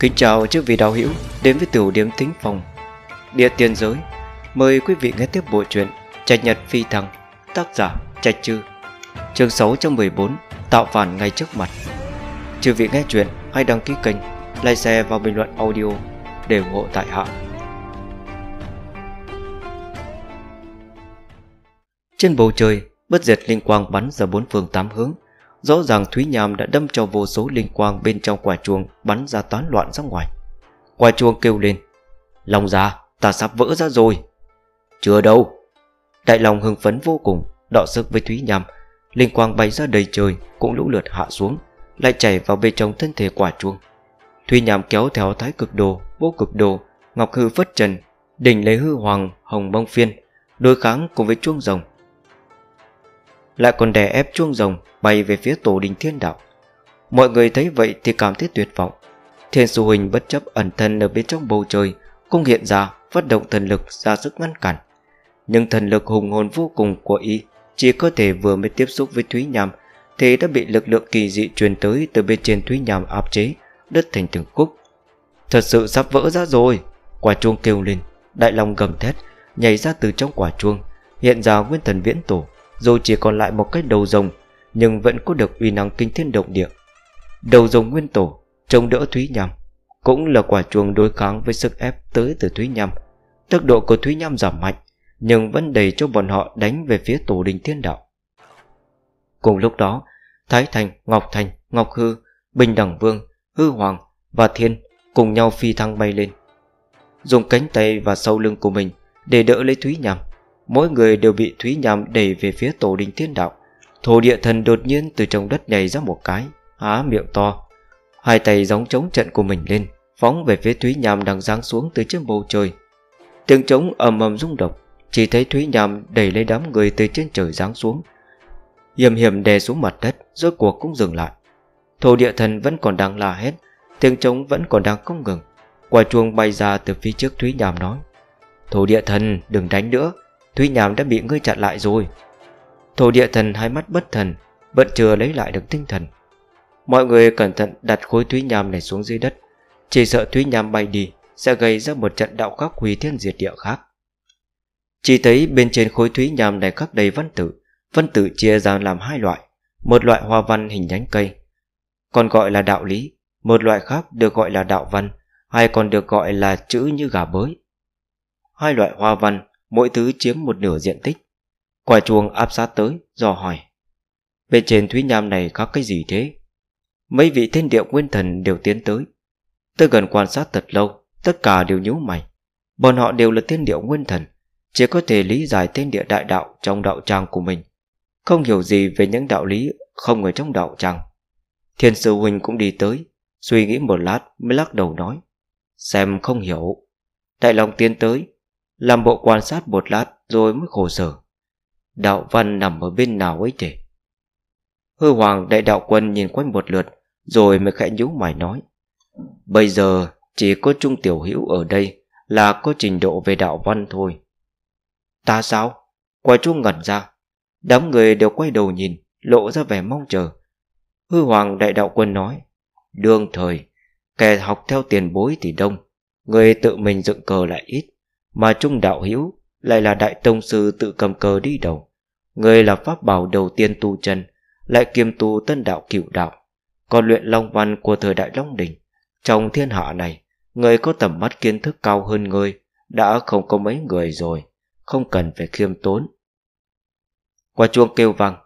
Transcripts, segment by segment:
Kính chào chư vị đạo hữu đến với tiểu điểm tính phòng Địa tiên giới Mời quý vị nghe tiếp bộ truyện Trạch Nhật Phi Thăng Tác giả Trạch Trư Chương 614 Tạo phản ngay trước mặt Chư vị nghe chuyện hãy đăng ký kênh Like share và bình luận audio để ủng hộ tại hạ Trên bầu trời Bất diệt linh quang bắn ra bốn phương tám hướng Rõ ràng Thúy Nham đã đâm cho vô số linh quang bên trong quả chuông bắn ra toán loạn ra ngoài. Quả chuông kêu lên, Long già, ta sắp vỡ ra rồi. Chưa đâu. Đại lòng hưng phấn vô cùng, đọ sức với Thúy Nham. Linh quang bay ra đầy trời, cũng lũ lượt hạ xuống, lại chảy vào bên trong thân thể quả chuông. Thúy Nham kéo theo thái cực đồ, vô cực đồ, ngọc hư phất trần, đỉnh lấy hư hoàng, hồng bông phiên, đối kháng cùng với chuông rồng lại còn đè ép chuông rồng Bay về phía tổ đình thiên đạo Mọi người thấy vậy thì cảm thấy tuyệt vọng Thiên su huỳnh bất chấp ẩn thân ở bên trong bầu trời Cũng hiện ra phát động thần lực ra sức ngăn cản Nhưng thần lực hùng hồn vô cùng của y Chỉ có thể vừa mới tiếp xúc với Thúy Nham Thì đã bị lực lượng kỳ dị truyền tới từ bên trên Thúy Nham áp chế Đứt thành từng khúc. Thật sự sắp vỡ ra rồi Quả chuông kêu lên Đại Long gầm thét Nhảy ra từ trong quả chuông Hiện ra nguyên thần viễn tổ dù chỉ còn lại một cái đầu rồng nhưng vẫn có được uy năng kinh thiên động địa đầu rồng nguyên tổ chống đỡ thúy nhằm cũng là quả chuông đối kháng với sức ép tới từ thúy nhằm tốc độ của thúy nhằm giảm mạnh nhưng vẫn đầy cho bọn họ đánh về phía tổ đình thiên đạo cùng lúc đó thái thành ngọc thành ngọc hư bình đẳng vương hư hoàng và thiên cùng nhau phi thăng bay lên dùng cánh tay và sau lưng của mình để đỡ lấy thúy nhằm mỗi người đều bị Thúy Nham đẩy về phía tổ đình thiên đạo. Thổ địa thần đột nhiên từ trong đất nhảy ra một cái, há miệng to. Hai tay gióng chống trận của mình lên, phóng về phía Thúy Nham đang giáng xuống từ trên bầu trời. Tiếng trống ầm ầm rung động, chỉ thấy Thúy Nham đẩy lấy đám người từ trên trời giáng xuống. Hiểm hiểm đè xuống mặt đất, rốt cuộc cũng dừng lại. Thổ địa thần vẫn còn đang la hét, tiếng trống vẫn còn đang không ngừng. Quả chuông bay ra từ phía trước Thúy Nham nói. Thổ địa thần đừng đánh nữa Thúy Nhàm đã bị ngươi chặn lại rồi Thổ địa thần hai mắt bất thần Vẫn chưa lấy lại được tinh thần Mọi người cẩn thận đặt khối Thúy Nhàm này xuống dưới đất Chỉ sợ Thúy Nhàm bay đi Sẽ gây ra một trận đạo khắc hủy thiên diệt địa khác Chỉ thấy bên trên khối Thúy Nhàm này khắc đầy văn tử Văn tử chia ra làm hai loại Một loại hoa văn hình nhánh cây Còn gọi là đạo lý Một loại khác được gọi là đạo văn Hay còn được gọi là chữ như gà bới Hai loại hoa văn mỗi thứ chiếm một nửa diện tích. Quả chuông áp sát tới, dò hỏi. Bên trên thúy nham này có cái gì thế? Mấy vị thiên địa nguyên thần đều tiến tới. Tôi gần quan sát thật lâu, tất cả đều nhíu mày. Bọn họ đều là thiên địa nguyên thần, chỉ có thể lý giải thiên địa đại đạo trong đạo tràng của mình. Không hiểu gì về những đạo lý không ở trong đạo tràng. Thiên sư huynh cũng đi tới, suy nghĩ một lát mới lắc đầu nói. Xem không hiểu. Đại lòng tiến tới, làm bộ quan sát một lát rồi mới khổ sở Đạo văn nằm ở bên nào ấy thế? Hư hoàng đại đạo quân nhìn quanh một lượt Rồi mới khẽ nhíu mày nói Bây giờ chỉ có Trung Tiểu Hữu ở đây Là có trình độ về đạo văn thôi Ta sao? Quả chuông ngẩn ra Đám người đều quay đầu nhìn Lộ ra vẻ mong chờ Hư hoàng đại đạo quân nói Đương thời Kẻ học theo tiền bối thì đông Người tự mình dựng cờ lại ít mà Trung Đạo Hiếu lại là đại tông sư tự cầm cờ đi đầu. Người là pháp bảo đầu tiên tu chân, lại kiêm tu tân đạo cửu đạo, còn luyện long văn của thời đại Long Đình. Trong thiên hạ này, người có tầm mắt kiến thức cao hơn người đã không có mấy người rồi, không cần phải khiêm tốn. Qua chuông kêu vang.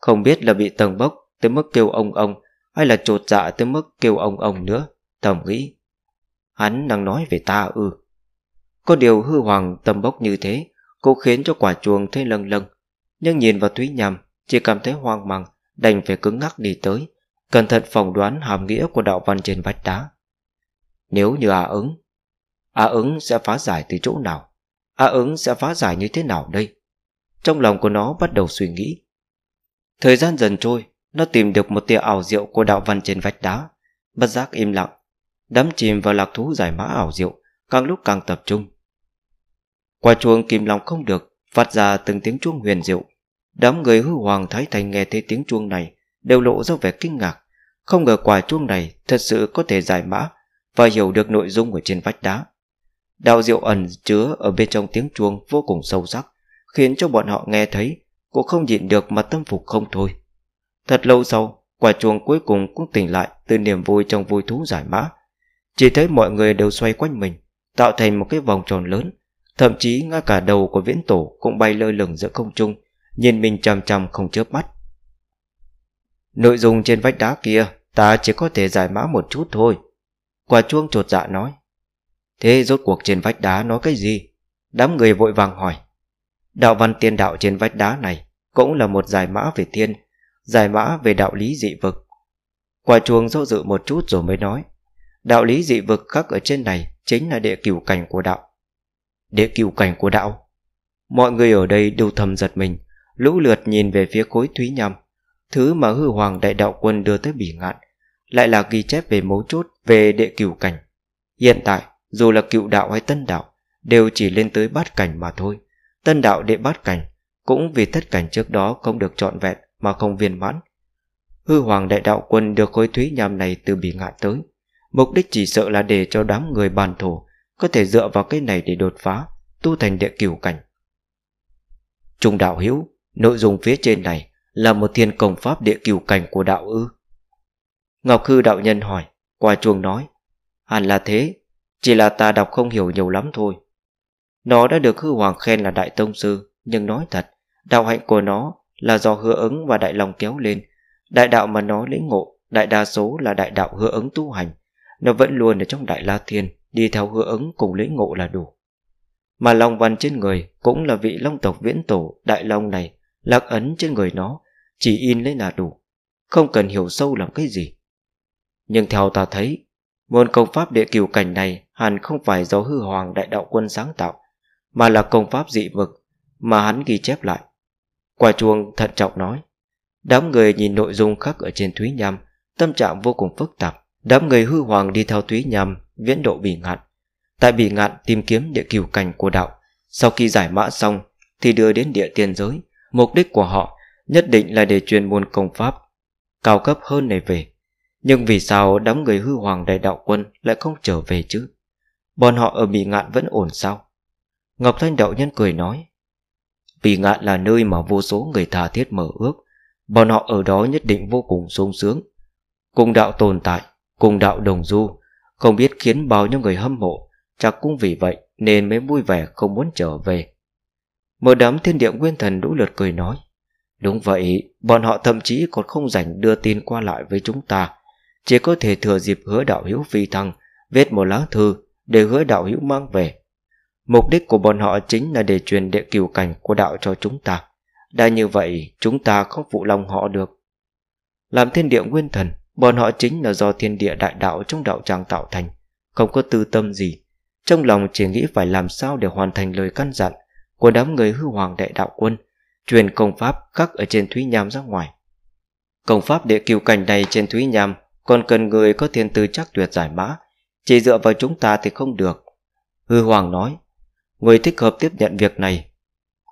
Không biết là bị tầng bốc tới mức kêu ông ông hay là trột dạ tới mức kêu ông ông nữa, tầm nghĩ. Hắn đang nói về ta ư. Ừ. Có điều hư hoàng tầm bốc như thế Cũng khiến cho quả chuồng thấy lâng lâng Nhưng nhìn vào Thúy Nhằm Chỉ cảm thấy hoang mang Đành phải cứng ngắc đi tới Cẩn thận phỏng đoán hàm nghĩa của đạo văn trên vách đá Nếu như A ứng A ứng sẽ phá giải từ chỗ nào A ứng sẽ phá giải như thế nào đây Trong lòng của nó bắt đầu suy nghĩ Thời gian dần trôi Nó tìm được một tia ảo diệu của đạo văn trên vách đá Bất giác im lặng Đắm chìm vào lạc thú giải mã ảo diệu Càng lúc càng tập trung quả chuông kìm lòng không được, phát ra từng tiếng chuông huyền diệu. Đám người hư hoàng thái thành nghe thấy tiếng chuông này đều lộ ra vẻ kinh ngạc. Không ngờ quả chuông này thật sự có thể giải mã và hiểu được nội dung của trên vách đá. Đạo diệu ẩn chứa ở bên trong tiếng chuông vô cùng sâu sắc, khiến cho bọn họ nghe thấy cũng không nhịn được mà tâm phục không thôi. Thật lâu sau, quả chuông cuối cùng cũng tỉnh lại từ niềm vui trong vui thú giải mã. Chỉ thấy mọi người đều xoay quanh mình, tạo thành một cái vòng tròn lớn, Thậm chí ngay cả đầu của viễn tổ cũng bay lơ lửng giữa không trung Nhìn mình chằm chằm không chớp mắt Nội dung trên vách đá kia Ta chỉ có thể giải mã một chút thôi Quả chuông chột dạ nói Thế rốt cuộc trên vách đá nói cái gì? Đám người vội vàng hỏi Đạo văn tiên đạo trên vách đá này Cũng là một giải mã về thiên Giải mã về đạo lý dị vực Quả chuông do dự một chút rồi mới nói Đạo lý dị vực khắc ở trên này Chính là địa cửu cảnh của đạo đế cựu cảnh của đạo. Mọi người ở đây đều thầm giật mình, lũ lượt nhìn về phía khối thúy nhầm. Thứ mà hư hoàng đại đạo quân đưa tới bỉ ngạn, lại là ghi chép về mấu chốt về đệ cửu cảnh. Hiện tại, dù là cựu đạo hay tân đạo, đều chỉ lên tới bát cảnh mà thôi. Tân đạo đệ bát cảnh, cũng vì thất cảnh trước đó không được trọn vẹn mà không viên mãn. Hư hoàng đại đạo quân được khối thúy nhầm này từ bỉ ngạn tới, mục đích chỉ sợ là để cho đám người bàn thổ có thể dựa vào cái này để đột phá Tu thành địa cửu cảnh Trung đạo hữu Nội dung phía trên này Là một thiên công pháp địa cửu cảnh của đạo ư Ngọc Hư đạo nhân hỏi Qua chuông nói Hẳn là thế Chỉ là ta đọc không hiểu nhiều lắm thôi Nó đã được hư hoàng khen là đại tông sư Nhưng nói thật Đạo hạnh của nó là do hứa ứng và đại lòng kéo lên Đại đạo mà nó lĩnh ngộ Đại đa số là đại đạo hứa ứng tu hành Nó vẫn luôn ở trong đại la thiên đi theo hứa ứng cùng lĩnh ngộ là đủ. Mà long văn trên người cũng là vị long tộc viễn tổ đại long này, lạc ấn trên người nó, chỉ in lên là đủ, không cần hiểu sâu làm cái gì. Nhưng theo ta thấy, môn công pháp địa cửu cảnh này hẳn không phải do hư hoàng đại đạo quân sáng tạo, mà là công pháp dị vực mà hắn ghi chép lại. Quả chuông thận trọng nói, đám người nhìn nội dung khắc ở trên Thúy nhâm tâm trạng vô cùng phức tạp. Đám người hư hoàng đi theo Thúy nhâm viễn độ bỉ ngạn Tại bỉ ngạn tìm kiếm địa cửu cảnh của đạo Sau khi giải mã xong Thì đưa đến địa tiên giới Mục đích của họ nhất định là để truyền môn công pháp Cao cấp hơn này về Nhưng vì sao đám người hư hoàng đại đạo quân Lại không trở về chứ Bọn họ ở bỉ ngạn vẫn ổn sao Ngọc Thanh Đạo Nhân cười nói Bỉ ngạn là nơi mà vô số người thà thiết mở ước Bọn họ ở đó nhất định vô cùng sung sướng Cùng đạo tồn tại Cùng đạo đồng du không biết khiến bao nhiêu người hâm mộ Chắc cũng vì vậy nên mới vui vẻ không muốn trở về Một đám thiên địa nguyên thần lũ lượt cười nói Đúng vậy, bọn họ thậm chí còn không rảnh đưa tin qua lại với chúng ta Chỉ có thể thừa dịp hứa đạo hữu phi thăng Viết một lá thư để hứa đạo hữu mang về Mục đích của bọn họ chính là để truyền đệ cửu cảnh của đạo cho chúng ta Đã như vậy chúng ta không phụ lòng họ được Làm thiên địa nguyên thần Bọn họ chính là do thiên địa đại đạo trong đạo tràng tạo thành Không có tư tâm gì Trong lòng chỉ nghĩ phải làm sao để hoàn thành lời căn dặn Của đám người hư hoàng đại đạo quân Truyền công pháp khắc ở trên Thúy Nham ra ngoài Công pháp địa kiều cảnh này trên Thúy Nham Còn cần người có thiên tư chắc tuyệt giải mã Chỉ dựa vào chúng ta thì không được Hư hoàng nói Người thích hợp tiếp nhận việc này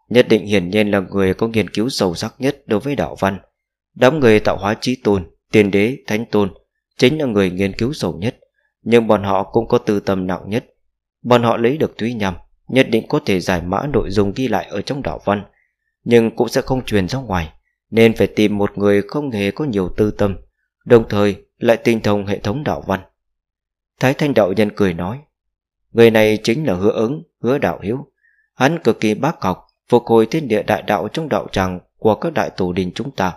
Nhất định hiển nhiên là người có nghiên cứu sâu sắc nhất đối với đạo văn Đám người tạo hóa trí tôn Tiên đế, thánh tôn Chính là người nghiên cứu sâu nhất Nhưng bọn họ cũng có tư tâm nặng nhất Bọn họ lấy được túy nhầm Nhất định có thể giải mã nội dung ghi lại ở trong đạo văn Nhưng cũng sẽ không truyền ra ngoài Nên phải tìm một người không hề có nhiều tư tâm Đồng thời lại tinh thông hệ thống đạo văn Thái Thanh Đạo Nhân cười nói Người này chính là hứa ứng, hứa đạo hiếu Hắn cực kỳ bác học Phục hồi thiên địa đại đạo trong đạo tràng Của các đại tổ đình chúng ta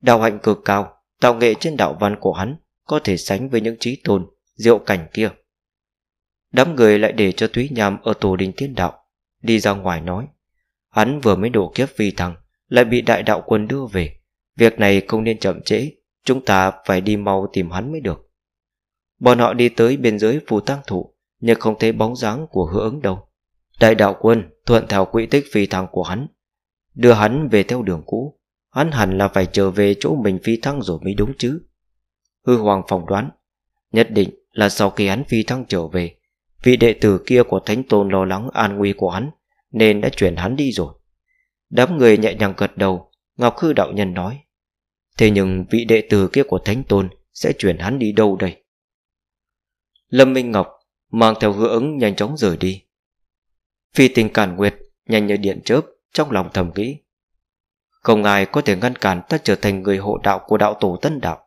Đạo hạnh cực cao tạo nghệ trên đạo văn của hắn có thể sánh với những trí tôn, diệu cảnh kia. Đám người lại để cho Thúy Nham ở tổ đình tiên đạo, đi ra ngoài nói. Hắn vừa mới đổ kiếp vi thăng, lại bị đại đạo quân đưa về. Việc này không nên chậm trễ, chúng ta phải đi mau tìm hắn mới được. Bọn họ đi tới biên giới phù tang thụ, nhưng không thấy bóng dáng của hứa ứng đâu. Đại đạo quân thuận theo quỹ tích phi thăng của hắn, đưa hắn về theo đường cũ. Hắn hẳn là phải trở về chỗ mình phi thăng rồi mới đúng chứ Hư hoàng phỏng đoán Nhất định là sau khi hắn phi thăng trở về Vị đệ tử kia của thánh tôn lo lắng an nguy của hắn Nên đã chuyển hắn đi rồi Đám người nhẹ nhàng gật đầu Ngọc Hư đạo nhân nói Thế nhưng vị đệ tử kia của thánh tôn Sẽ chuyển hắn đi đâu đây Lâm Minh Ngọc Mang theo hứa ứng nhanh chóng rời đi Phi tình cản nguyệt Nhanh như điện chớp Trong lòng thầm nghĩ không ai có thể ngăn cản ta trở thành người hộ đạo của đạo tổ tân đạo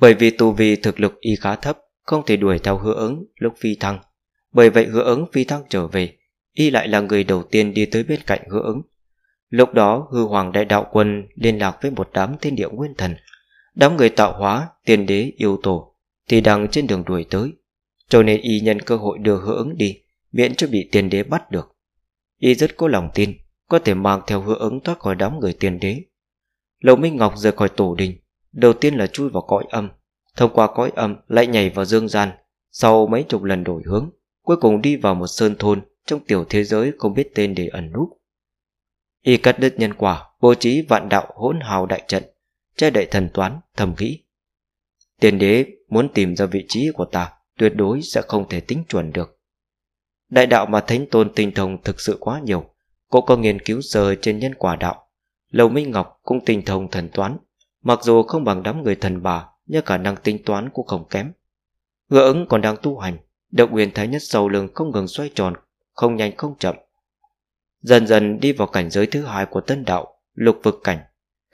Bởi vì tu vi thực lực y khá thấp Không thể đuổi theo hứa ứng lúc phi thăng Bởi vậy hứa ứng phi thăng trở về Y lại là người đầu tiên đi tới bên cạnh hứa ứng Lúc đó hư hoàng đại đạo quân liên lạc với một đám thiên địa nguyên thần Đám người tạo hóa, tiên đế, yêu tổ Thì đang trên đường đuổi tới Cho nên y nhân cơ hội đưa hứa ứng đi Miễn cho bị tiên đế bắt được Y rất có lòng tin có thể mang theo hứa ứng thoát khỏi đám người tiền đế. Lầu Minh Ngọc rời khỏi tổ đình, đầu tiên là chui vào cõi âm, thông qua cõi âm lại nhảy vào dương gian, sau mấy chục lần đổi hướng, cuối cùng đi vào một sơn thôn trong tiểu thế giới không biết tên để ẩn núp. Y cắt đứt nhân quả, bố trí vạn đạo hỗn hào đại trận, che đậy thần toán, thầm nghĩ. Tiền đế muốn tìm ra vị trí của ta, tuyệt đối sẽ không thể tính chuẩn được. Đại đạo mà Thánh Tôn tinh thông thực sự quá nhiều, Cô có nghiên cứu sơ trên nhân quả đạo Lầu Minh Ngọc cũng tinh thông thần toán Mặc dù không bằng đám người thần bà Nhưng khả năng tính toán cũng không kém Hứa ứng còn đang tu hành Động quyền thái nhất sầu lưng không ngừng xoay tròn Không nhanh không chậm Dần dần đi vào cảnh giới thứ hai của tân đạo Lục vực cảnh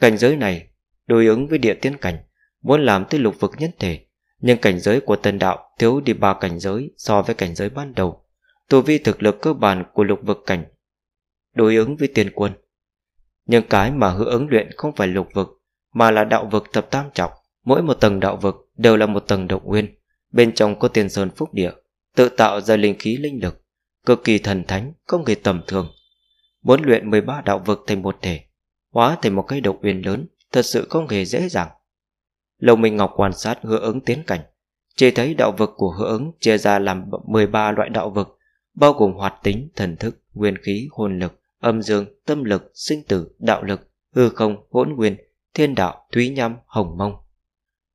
Cảnh giới này đối ứng với địa tiên cảnh Muốn làm tới lục vực nhất thể Nhưng cảnh giới của tân đạo thiếu đi ba cảnh giới So với cảnh giới ban đầu Tù vi thực lực cơ bản của lục vực cảnh đối ứng với tiền quân. Nhưng cái mà hứa ứng luyện không phải lục vực, mà là đạo vực thập tam trọng. Mỗi một tầng đạo vực đều là một tầng động nguyên, bên trong có tiền sơn phúc địa, tự tạo ra linh khí linh lực, cực kỳ thần thánh, không hề tầm thường. Muốn luyện 13 đạo vực thành một thể, hóa thành một cây động nguyên lớn, thật sự không hề dễ dàng. Lâu Minh Ngọc quan sát hứa ứng tiến cảnh, chỉ thấy đạo vực của hứa ứng chia ra làm 13 loại đạo vực, bao gồm hoạt tính, thần thức, nguyên khí, hồn lực, âm dương, tâm lực, sinh tử, đạo lực, hư không, hỗn nguyên, thiên đạo, thúy nhâm, hồng mông.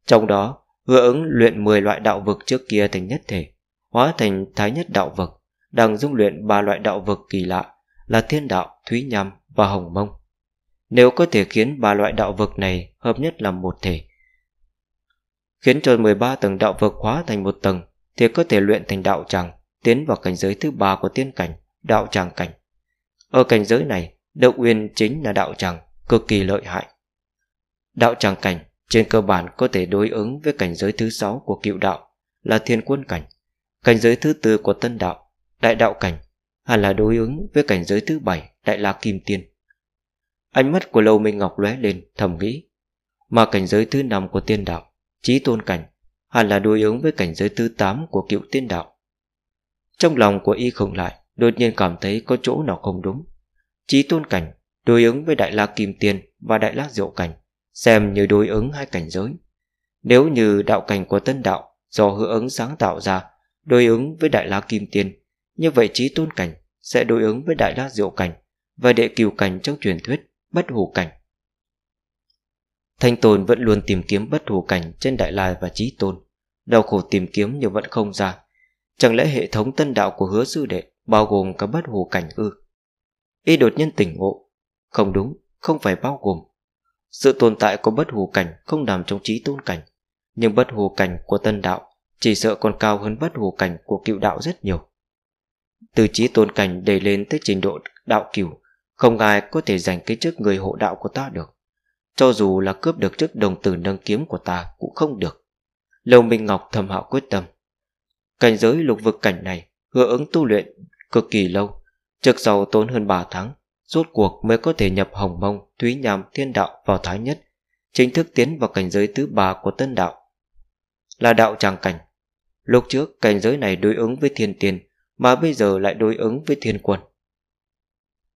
Trong đó, hứa ứng luyện 10 loại đạo vực trước kia thành nhất thể, hóa thành thái nhất đạo vực, đang dung luyện ba loại đạo vực kỳ lạ là thiên đạo, thúy nhâm và hồng mông. Nếu có thể khiến ba loại đạo vực này hợp nhất làm một thể, khiến cho 13 tầng đạo vực hóa thành một tầng thì có thể luyện thành đạo tràng, tiến vào cảnh giới thứ ba của tiên cảnh, đạo tràng cảnh. Ở cảnh giới này, động nguyên chính là đạo tràng, cực kỳ lợi hại. Đạo tràng cảnh trên cơ bản có thể đối ứng với cảnh giới thứ 6 của cựu đạo là thiên quân cảnh, cảnh giới thứ 4 của tân đạo, đại đạo cảnh, hẳn là đối ứng với cảnh giới thứ 7 đại la kim tiên. Ánh mắt của Lâu Minh Ngọc lóe lên thầm nghĩ, mà cảnh giới thứ 5 của tiên đạo, trí tôn cảnh, hẳn là đối ứng với cảnh giới thứ 8 của cựu tiên đạo. Trong lòng của y không lại, đột nhiên cảm thấy có chỗ nào không đúng. Chí tôn cảnh đối ứng với đại la kim tiền và đại la diệu cảnh, xem như đối ứng hai cảnh giới. Nếu như đạo cảnh của tân đạo do hữu ứng sáng tạo ra đối ứng với đại la kim tiền, như vậy trí tôn cảnh sẽ đối ứng với đại la diệu cảnh và đệ cửu cảnh trong truyền thuyết bất hủ cảnh. Thanh tồn vẫn luôn tìm kiếm bất hủ cảnh trên đại la và trí tôn, đau khổ tìm kiếm nhưng vẫn không ra. Chẳng lẽ hệ thống tân đạo của hứa sư đệ bao gồm cả bất hủ cảnh ư. Y đột nhiên tỉnh ngộ, không đúng, không phải bao gồm. Sự tồn tại của bất hủ cảnh không nằm trong trí tôn cảnh, nhưng bất hủ cảnh của tân đạo chỉ sợ còn cao hơn bất hủ cảnh của cựu đạo rất nhiều. Từ trí tôn cảnh đẩy lên tới trình độ đạo cửu, không ai có thể giành cái chức người hộ đạo của ta được. Cho dù là cướp được chức đồng tử nâng kiếm của ta cũng không được. Lâu Minh Ngọc thầm hạo quyết tâm. Cảnh giới lục vực cảnh này hứa ứng tu luyện cực kỳ lâu, trước sau tốn hơn 3 tháng, rốt cuộc mới có thể nhập Hồng Mông, Thúy Nham, Thiên Đạo vào Thái Nhất, chính thức tiến vào cảnh giới thứ ba của tân đạo. Là đạo tràng cảnh. Lúc trước cảnh giới này đối ứng với thiên tiền, mà bây giờ lại đối ứng với thiên quân.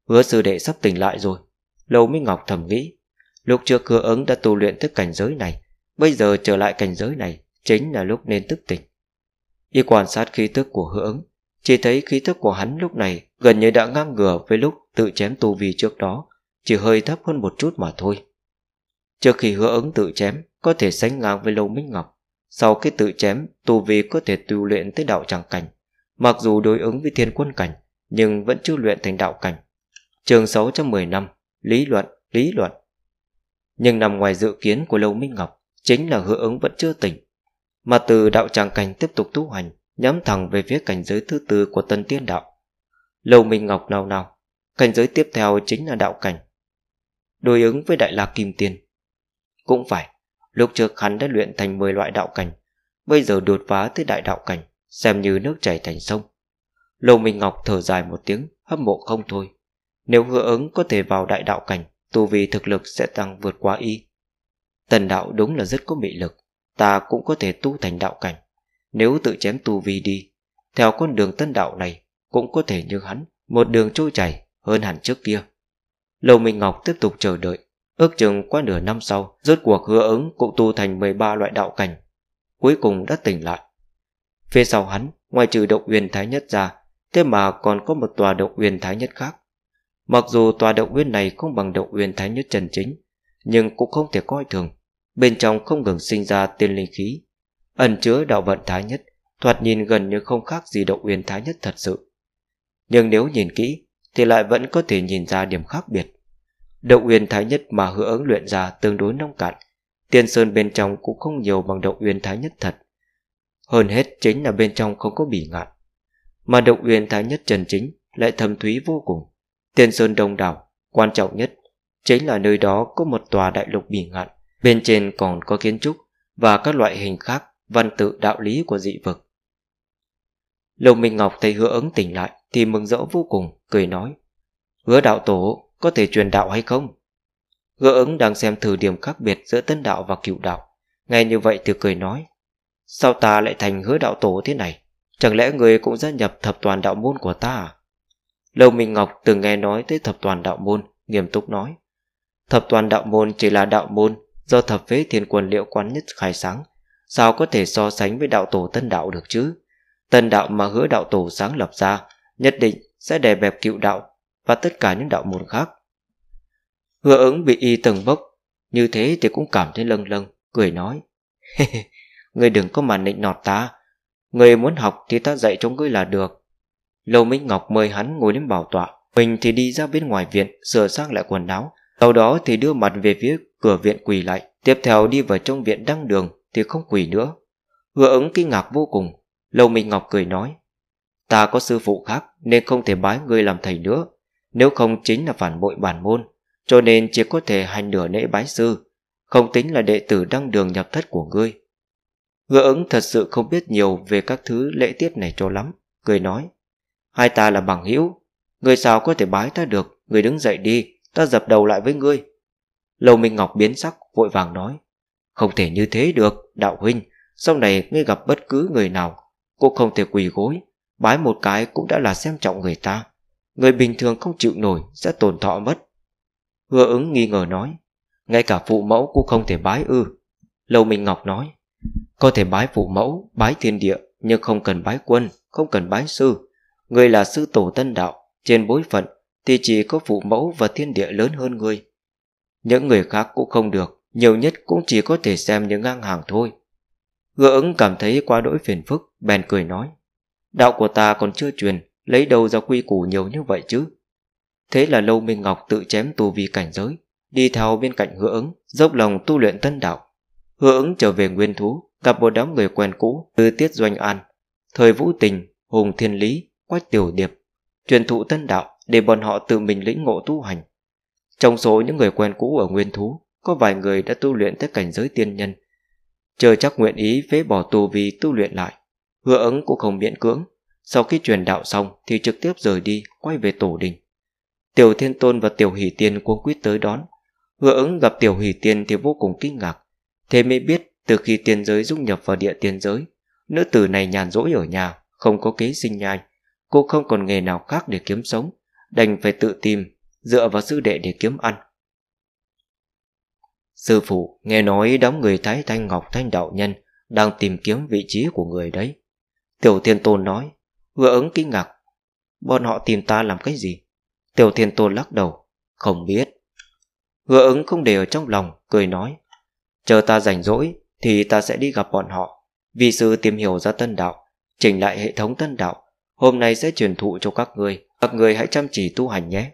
Hứa sư đệ sắp tỉnh lại rồi, Lâu Minh Ngọc thầm nghĩ. Lúc trước hứa ứng đã tu luyện tới cảnh giới này, bây giờ trở lại cảnh giới này chính là lúc nên tức tỉnh. Y quan sát khí tức của hứa ứng, chỉ thấy khí thức của hắn lúc này gần như đã ngang ngửa với lúc tự chém tu vi trước đó, chỉ hơi thấp hơn một chút mà thôi. Trước khi hứa ứng tự chém, có thể sánh ngang với Lâu Minh Ngọc. Sau khi tự chém, tu vi có thể tu luyện tới đạo tràng cảnh. Mặc dù đối ứng với thiên quân cảnh, nhưng vẫn chưa luyện thành đạo cảnh. Trường 610 năm, lý luận, lý luận. Nhưng nằm ngoài dự kiến của Lâu Minh Ngọc, chính là hứa ứng vẫn chưa tỉnh. Mà từ đạo tràng cảnh tiếp tục tu hành, nhắm thẳng về phía cảnh giới thứ tư của tân tiên đạo. Lầu Minh Ngọc nào nào, cảnh giới tiếp theo chính là đạo cảnh. Đối ứng với Đại La Kim Tiên. Cũng phải, lúc trước hắn đã luyện thành 10 loại đạo cảnh, bây giờ đột phá tới đại đạo cảnh, xem như nước chảy thành sông. Lầu Minh Ngọc thở dài một tiếng, hâm mộ không thôi. Nếu hứa ứng có thể vào đại đạo cảnh, tu vi thực lực sẽ tăng vượt quá y. Tần đạo đúng là rất có mị lực, ta cũng có thể tu thành đạo cảnh. Nếu tự chém tu vi đi Theo con đường tân đạo này Cũng có thể như hắn Một đường trôi chảy hơn hẳn trước kia Lầu Minh Ngọc tiếp tục chờ đợi Ước chừng qua nửa năm sau Rốt cuộc hứa ứng cũng tu thành 13 loại đạo cảnh Cuối cùng đã tỉnh lại Phía sau hắn Ngoài trừ động uyên thái nhất ra Thế mà còn có một tòa động uyên thái nhất khác Mặc dù tòa động uyên này không bằng động uyên thái nhất trần chính Nhưng cũng không thể coi thường Bên trong không ngừng sinh ra tiên linh khí ẩn chứa đạo vận thái nhất, thoạt nhìn gần như không khác gì động uyên thái nhất thật sự. Nhưng nếu nhìn kỹ, thì lại vẫn có thể nhìn ra điểm khác biệt. Động uyên thái nhất mà hứa ứng luyện ra tương đối nông cạn, tiên sơn bên trong cũng không nhiều bằng động uyên thái nhất thật. Hơn hết chính là bên trong không có bỉ ngạn. Mà động uyên thái nhất trần chính lại thâm thúy vô cùng. Tiên sơn đông đảo, quan trọng nhất chính là nơi đó có một tòa đại lục bỉ ngạn, bên trên còn có kiến trúc và các loại hình khác văn tự đạo lý của dị vực. Lầu Minh Ngọc thấy hứa ứng tỉnh lại thì mừng rỡ vô cùng, cười nói Hứa đạo tổ có thể truyền đạo hay không? Hứa ứng đang xem thử điểm khác biệt giữa tân đạo và cựu đạo. Nghe như vậy thì cười nói Sao ta lại thành hứa đạo tổ thế này? Chẳng lẽ người cũng gia nhập thập toàn đạo môn của ta à? Lâu Minh Ngọc từng nghe nói tới thập toàn đạo môn, nghiêm túc nói. Thập toàn đạo môn chỉ là đạo môn do thập phế thiên quần liệu quán nhất khai sáng, Sao có thể so sánh với đạo tổ tân đạo được chứ Tân đạo mà hứa đạo tổ sáng lập ra Nhất định sẽ đè bẹp cựu đạo Và tất cả những đạo môn khác Hứa ứng bị y tầng bốc Như thế thì cũng cảm thấy lâng lâng Cười nói Người đừng có mà nịnh nọt ta Người muốn học thì ta dạy cho ngươi là được Lâu Minh Ngọc mời hắn ngồi lên bảo tọa Mình thì đi ra bên ngoài viện Sửa sang lại quần áo Sau đó thì đưa mặt về phía cửa viện quỳ lại Tiếp theo đi vào trong viện đăng đường thì không quỳ nữa Hứa ứng kinh ngạc vô cùng Lâu Minh Ngọc cười nói Ta có sư phụ khác nên không thể bái ngươi làm thầy nữa Nếu không chính là phản bội bản môn Cho nên chỉ có thể hành nửa lễ bái sư Không tính là đệ tử đăng đường nhập thất của ngươi Hứa ứng thật sự không biết nhiều về các thứ lễ tiết này cho lắm Cười nói Hai ta là bằng hữu người sao có thể bái ta được người đứng dậy đi Ta dập đầu lại với ngươi Lâu Minh Ngọc biến sắc vội vàng nói không thể như thế được, đạo huynh, sau này ngươi gặp bất cứ người nào, cô không thể quỳ gối, bái một cái cũng đã là xem trọng người ta. Người bình thường không chịu nổi sẽ tồn thọ mất. Hứa ứng nghi ngờ nói, ngay cả phụ mẫu cũng không thể bái ư. Lâu Minh Ngọc nói, có thể bái phụ mẫu, bái thiên địa, nhưng không cần bái quân, không cần bái sư. Người là sư tổ tân đạo, trên bối phận thì chỉ có phụ mẫu và thiên địa lớn hơn người. Những người khác cũng không được nhiều nhất cũng chỉ có thể xem như ngang hàng thôi. Gỡ ứng cảm thấy quá đỗi phiền phức, bèn cười nói. Đạo của ta còn chưa truyền, lấy đâu ra quy củ nhiều như vậy chứ. Thế là Lâu Minh Ngọc tự chém tu vi cảnh giới, đi theo bên cạnh hứa ứng, dốc lòng tu luyện tân đạo. Hứa ứng trở về nguyên thú, gặp một đám người quen cũ từ Tiết Doanh An, Thời Vũ Tình, Hùng Thiên Lý, Quách Tiểu Điệp, truyền thụ tân đạo để bọn họ tự mình lĩnh ngộ tu hành. Trong số những người quen cũ ở nguyên thú, có vài người đã tu luyện tới cảnh giới tiên nhân. Chờ chắc nguyện ý phế bỏ tù vì tu luyện lại, hứa ứng cũng không miễn cưỡng, sau khi truyền đạo xong thì trực tiếp rời đi, quay về tổ đình. Tiểu Thiên Tôn và Tiểu Hỷ Tiên cuống quýt tới đón. Hứa ứng gặp Tiểu Hỷ Tiên thì vô cùng kinh ngạc. Thế mới biết từ khi tiên giới dung nhập vào địa tiên giới, nữ tử này nhàn rỗi ở nhà, không có kế sinh nhai. Cô không còn nghề nào khác để kiếm sống, đành phải tự tìm, dựa vào sư đệ để kiếm ăn. Sư phụ nghe nói đám người Thái Thanh Ngọc Thanh Đạo Nhân đang tìm kiếm vị trí của người đấy. Tiểu Thiên Tôn nói, vừa ứng kinh ngạc. Bọn họ tìm ta làm cái gì? Tiểu Thiên Tôn lắc đầu, không biết. Hứa ứng không để ở trong lòng, cười nói. Chờ ta rảnh rỗi thì ta sẽ đi gặp bọn họ. Vì sư tìm hiểu ra tân đạo, chỉnh lại hệ thống tân đạo. Hôm nay sẽ truyền thụ cho các người. Các người hãy chăm chỉ tu hành nhé.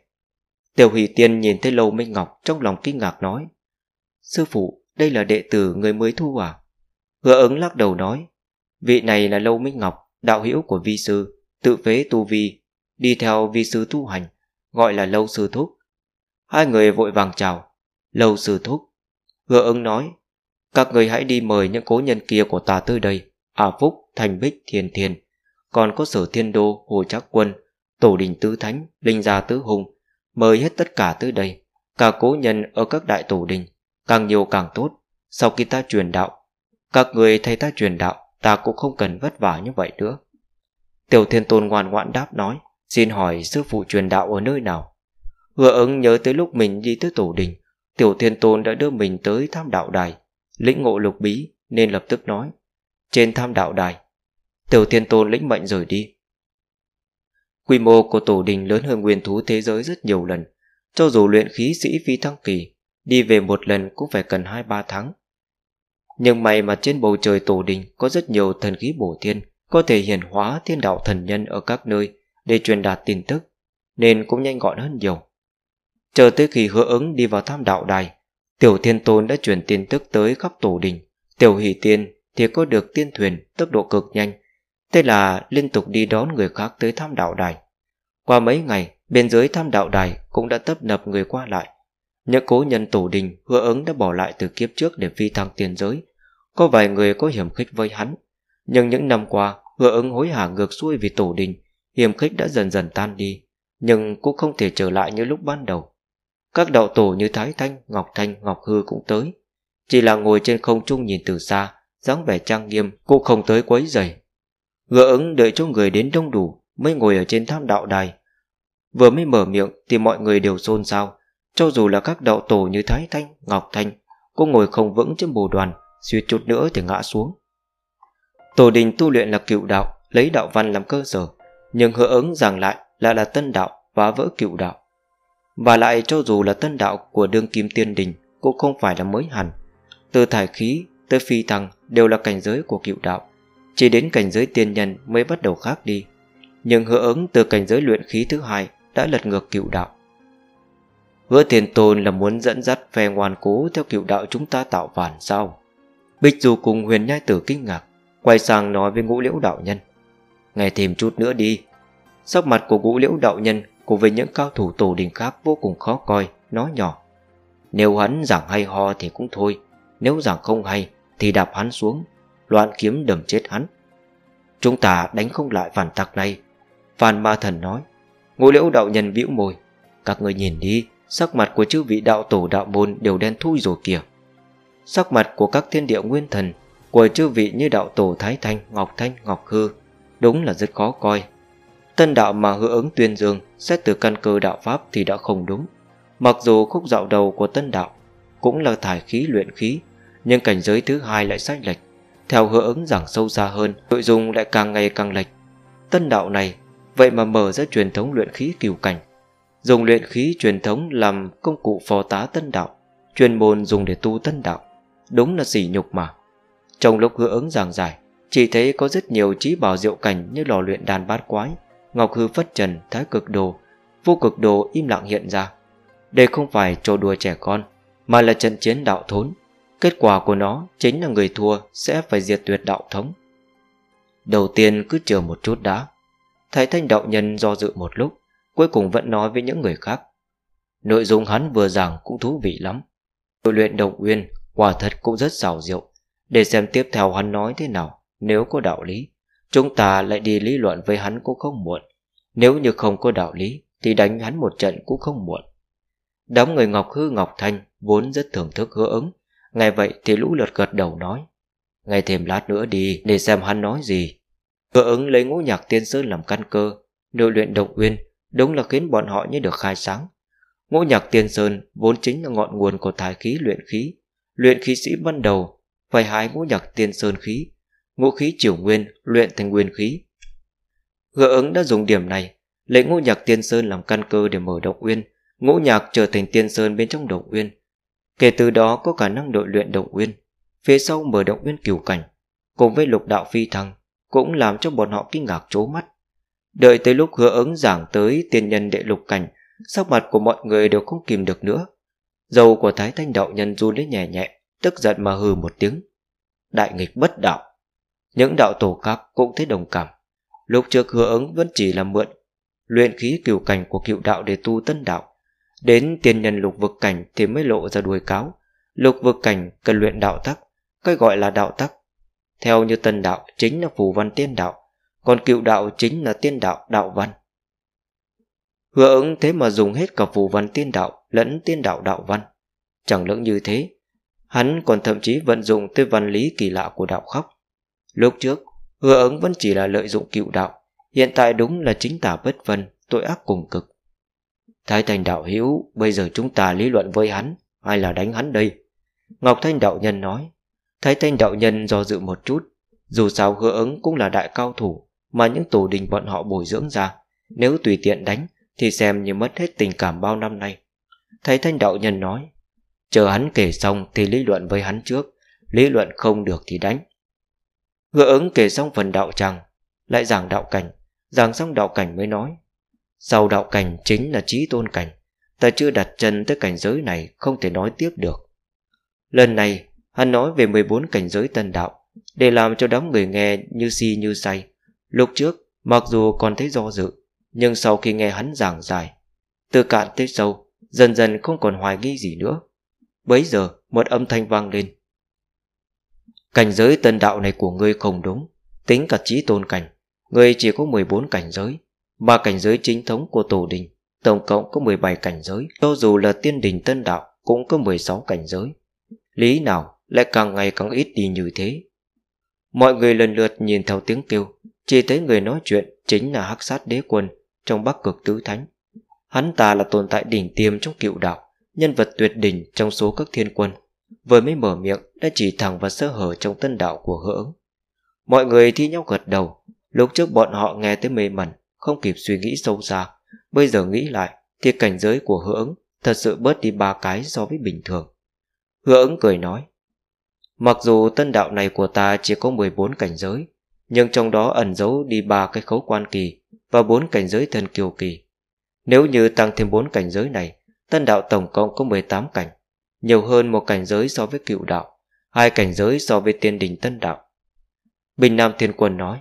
Tiểu Hỷ Tiên nhìn thấy Lâu Minh Ngọc trong lòng kinh ngạc nói. Sư phụ, đây là đệ tử người mới thu à? Hứa ứng lắc đầu nói, vị này là Lâu Minh Ngọc, đạo hữu của vi sư, tự phế tu vi, đi theo vi sư tu hành, gọi là Lâu Sư Thúc. Hai người vội vàng chào, Lâu Sư Thúc. Hứa ứng nói, các người hãy đi mời những cố nhân kia của ta tới đây, à Phúc, Thành Bích, Thiền Thiền, còn có sở thiên đô, hồ trác quân, tổ đình tứ thánh, linh gia tứ hùng, mời hết tất cả tới đây, cả cố nhân ở các đại tổ đình Càng nhiều càng tốt Sau khi ta truyền đạo Các người thay ta truyền đạo Ta cũng không cần vất vả như vậy nữa Tiểu thiên tôn ngoan ngoãn đáp nói Xin hỏi sư phụ truyền đạo ở nơi nào Hứa ứng nhớ tới lúc mình đi tới tổ đình Tiểu thiên tôn đã đưa mình tới tham đạo đài Lĩnh ngộ lục bí Nên lập tức nói Trên tham đạo đài Tiểu thiên tôn lĩnh mệnh rời đi Quy mô của tổ đình lớn hơn nguyên thú thế giới rất nhiều lần Cho dù luyện khí sĩ phi thăng kỳ Đi về một lần cũng phải cần 2-3 tháng Nhưng may mà trên bầu trời tổ đình Có rất nhiều thần khí bổ thiên Có thể hiển hóa thiên đạo thần nhân ở các nơi Để truyền đạt tin tức Nên cũng nhanh gọn hơn nhiều Chờ tới khi hứa ứng đi vào tham đạo đài Tiểu thiên tôn đã truyền tin tức tới khắp tổ đình Tiểu hỷ tiên thì có được tiên thuyền tốc độ cực nhanh Thế là liên tục đi đón người khác tới tham đạo đài Qua mấy ngày Bên dưới tham đạo đài cũng đã tấp nập người qua lại những cố nhân tổ đình hứa ứng đã bỏ lại từ kiếp trước để phi thăng tiền giới. Có vài người có hiểm khích với hắn, nhưng những năm qua hứa ứng hối hả ngược xuôi vì tổ đình, hiểm khích đã dần dần tan đi, nhưng cũng không thể trở lại như lúc ban đầu. Các đạo tổ như Thái Thanh, Ngọc Thanh, Ngọc Hư cũng tới. Chỉ là ngồi trên không trung nhìn từ xa, dáng vẻ trang nghiêm cũng không tới quấy rầy. Hứa ứng đợi cho người đến đông đủ mới ngồi ở trên tháp đạo đài. Vừa mới mở miệng thì mọi người đều xôn xao, cho dù là các đạo tổ như Thái Thanh, Ngọc Thanh Cũng ngồi không vững trên bồ đoàn Suýt chút nữa thì ngã xuống Tổ đình tu luyện là cựu đạo Lấy đạo văn làm cơ sở Nhưng hứa ứng giảng lại là là tân đạo Phá vỡ cựu đạo Và lại cho dù là tân đạo của đương kim tiên đình Cũng không phải là mới hẳn Từ thải khí tới phi thăng Đều là cảnh giới của cựu đạo Chỉ đến cảnh giới tiên nhân mới bắt đầu khác đi Nhưng hứa ứng từ cảnh giới luyện khí thứ hai Đã lật ngược cựu đạo Hứa thiên tôn là muốn dẫn dắt phe ngoan cố Theo kiểu đạo chúng ta tạo phản sao Bích Du cùng huyền nhai tử kinh ngạc Quay sang nói với ngũ liễu đạo nhân Nghe thêm chút nữa đi Sắc mặt của ngũ liễu đạo nhân Cùng với những cao thủ tổ đình khác vô cùng khó coi Nói nhỏ Nếu hắn giảng hay ho thì cũng thôi Nếu giảng không hay thì đạp hắn xuống Loạn kiếm đầm chết hắn Chúng ta đánh không lại phản tặc này Phan ma thần nói Ngũ liễu đạo nhân bĩu môi Các người nhìn đi Sắc mặt của chư vị đạo tổ đạo môn đều đen thui rồi kìa Sắc mặt của các thiên địa nguyên thần Của chư vị như đạo tổ Thái Thanh, Ngọc Thanh, Ngọc Hư Đúng là rất khó coi Tân đạo mà hứa ứng tuyên dương Xét từ căn cơ đạo Pháp thì đã không đúng Mặc dù khúc dạo đầu của tân đạo Cũng là thải khí luyện khí Nhưng cảnh giới thứ hai lại sai lệch Theo hứa ứng giảng sâu xa hơn Nội dung lại càng ngày càng lệch Tân đạo này Vậy mà mở ra truyền thống luyện khí cửu cảnh dùng luyện khí truyền thống làm công cụ phò tá tân đạo, chuyên môn dùng để tu tân đạo, đúng là sỉ nhục mà. Trong lúc hứa ứng giảng giải, chỉ thấy có rất nhiều trí bảo diệu cảnh như lò luyện đàn bát quái, ngọc hư phất trần, thái cực đồ, vô cực đồ im lặng hiện ra. Đây không phải trò đùa trẻ con, mà là trận chiến đạo thốn. Kết quả của nó chính là người thua sẽ phải diệt tuyệt đạo thống. Đầu tiên cứ chờ một chút đã. Thái thanh đạo nhân do dự một lúc, Cuối cùng vẫn nói với những người khác Nội dung hắn vừa giảng cũng thú vị lắm Đội luyện động uyên Quả thật cũng rất xào diệu Để xem tiếp theo hắn nói thế nào Nếu có đạo lý Chúng ta lại đi lý luận với hắn cũng không muộn Nếu như không có đạo lý Thì đánh hắn một trận cũng không muộn Đám người Ngọc Hư Ngọc Thanh Vốn rất thưởng thức hứa ứng Ngày vậy thì lũ lượt gật đầu nói Ngày thêm lát nữa đi để xem hắn nói gì Hứa ứng lấy ngũ nhạc tiên sơn làm căn cơ Nội luyện động uyên đúng là khiến bọn họ như được khai sáng. Ngũ nhạc tiên sơn vốn chính là ngọn nguồn của thái khí luyện khí. Luyện khí sĩ ban đầu phải hái ngũ nhạc tiên sơn khí, ngũ khí triều nguyên luyện thành nguyên khí. Gỡ ứng đã dùng điểm này, lấy ngũ nhạc tiên sơn làm căn cơ để mở động nguyên, ngũ nhạc trở thành tiên sơn bên trong động nguyên. Kể từ đó có khả năng đội luyện động nguyên, phía sau mở động nguyên cửu cảnh, cùng với lục đạo phi thăng, cũng làm cho bọn họ kinh ngạc chố mắt. Đợi tới lúc hứa ứng giảng tới tiên nhân đệ lục cảnh, sắc mặt của mọi người đều không kìm được nữa. Dầu của thái thanh đạo nhân run đến nhẹ nhẹ, tức giận mà hừ một tiếng. Đại nghịch bất đạo. Những đạo tổ khác cũng thấy đồng cảm. Lúc trước hứa ứng vẫn chỉ là mượn, luyện khí cửu cảnh của cựu đạo để tu tân đạo. Đến tiên nhân lục vực cảnh thì mới lộ ra đuôi cáo. Lục vực cảnh cần luyện đạo tắc, cái gọi là đạo tắc. Theo như tân đạo chính là phù văn tiên đạo còn cựu đạo chính là tiên đạo đạo văn. Hứa ứng thế mà dùng hết cả phù văn tiên đạo lẫn tiên đạo đạo văn. Chẳng lưỡng như thế, hắn còn thậm chí vận dụng tới văn lý kỳ lạ của đạo khóc. Lúc trước, hứa ứng vẫn chỉ là lợi dụng cựu đạo, hiện tại đúng là chính tả bất vân, tội ác cùng cực. Thái thành đạo hữu bây giờ chúng ta lý luận với hắn, hay là đánh hắn đây? Ngọc Thanh đạo nhân nói, Thái Thanh đạo nhân do dự một chút, dù sao hứa ứng cũng là đại cao thủ, mà những tổ đình bọn họ bồi dưỡng ra Nếu tùy tiện đánh Thì xem như mất hết tình cảm bao năm nay Thấy thanh đạo nhân nói Chờ hắn kể xong thì lý luận với hắn trước Lý luận không được thì đánh Hứa ứng kể xong phần đạo tràng Lại giảng đạo cảnh Giảng xong đạo cảnh mới nói Sau đạo cảnh chính là trí tôn cảnh Ta chưa đặt chân tới cảnh giới này Không thể nói tiếp được Lần này hắn nói về 14 cảnh giới tân đạo Để làm cho đám người nghe như si như say Lúc trước, mặc dù còn thấy do dự, nhưng sau khi nghe hắn giảng dài từ cạn tới sâu, dần dần không còn hoài nghi gì nữa. Bấy giờ, một âm thanh vang lên. Cảnh giới tân đạo này của ngươi không đúng, tính cả trí tôn cảnh, ngươi chỉ có 14 cảnh giới, mà cảnh giới chính thống của tổ đình, tổng cộng có 17 cảnh giới, cho dù là tiên đình tân đạo cũng có 16 cảnh giới. Lý nào lại càng ngày càng ít đi như thế. Mọi người lần lượt nhìn theo tiếng kêu, chỉ thấy người nói chuyện chính là hắc sát đế quân trong bắc cực tứ thánh. Hắn ta là tồn tại đỉnh tiêm trong cựu đạo, nhân vật tuyệt đỉnh trong số các thiên quân. Vừa mới mở miệng đã chỉ thẳng vào sơ hở trong tân đạo của hứa ứng. Mọi người thi nhau gật đầu, lúc trước bọn họ nghe tới mê mẩn, không kịp suy nghĩ sâu xa. Bây giờ nghĩ lại thì cảnh giới của hứa ứng thật sự bớt đi ba cái so với bình thường. Hứa ứng cười nói, mặc dù tân đạo này của ta chỉ có 14 cảnh giới, nhưng trong đó ẩn giấu đi ba cái khấu quan kỳ và bốn cảnh giới thần kiều kỳ. Nếu như tăng thêm bốn cảnh giới này, tân đạo tổng cộng có 18 cảnh, nhiều hơn một cảnh giới so với cựu đạo, hai cảnh giới so với tiên đình tân đạo. Bình Nam Thiên Quân nói,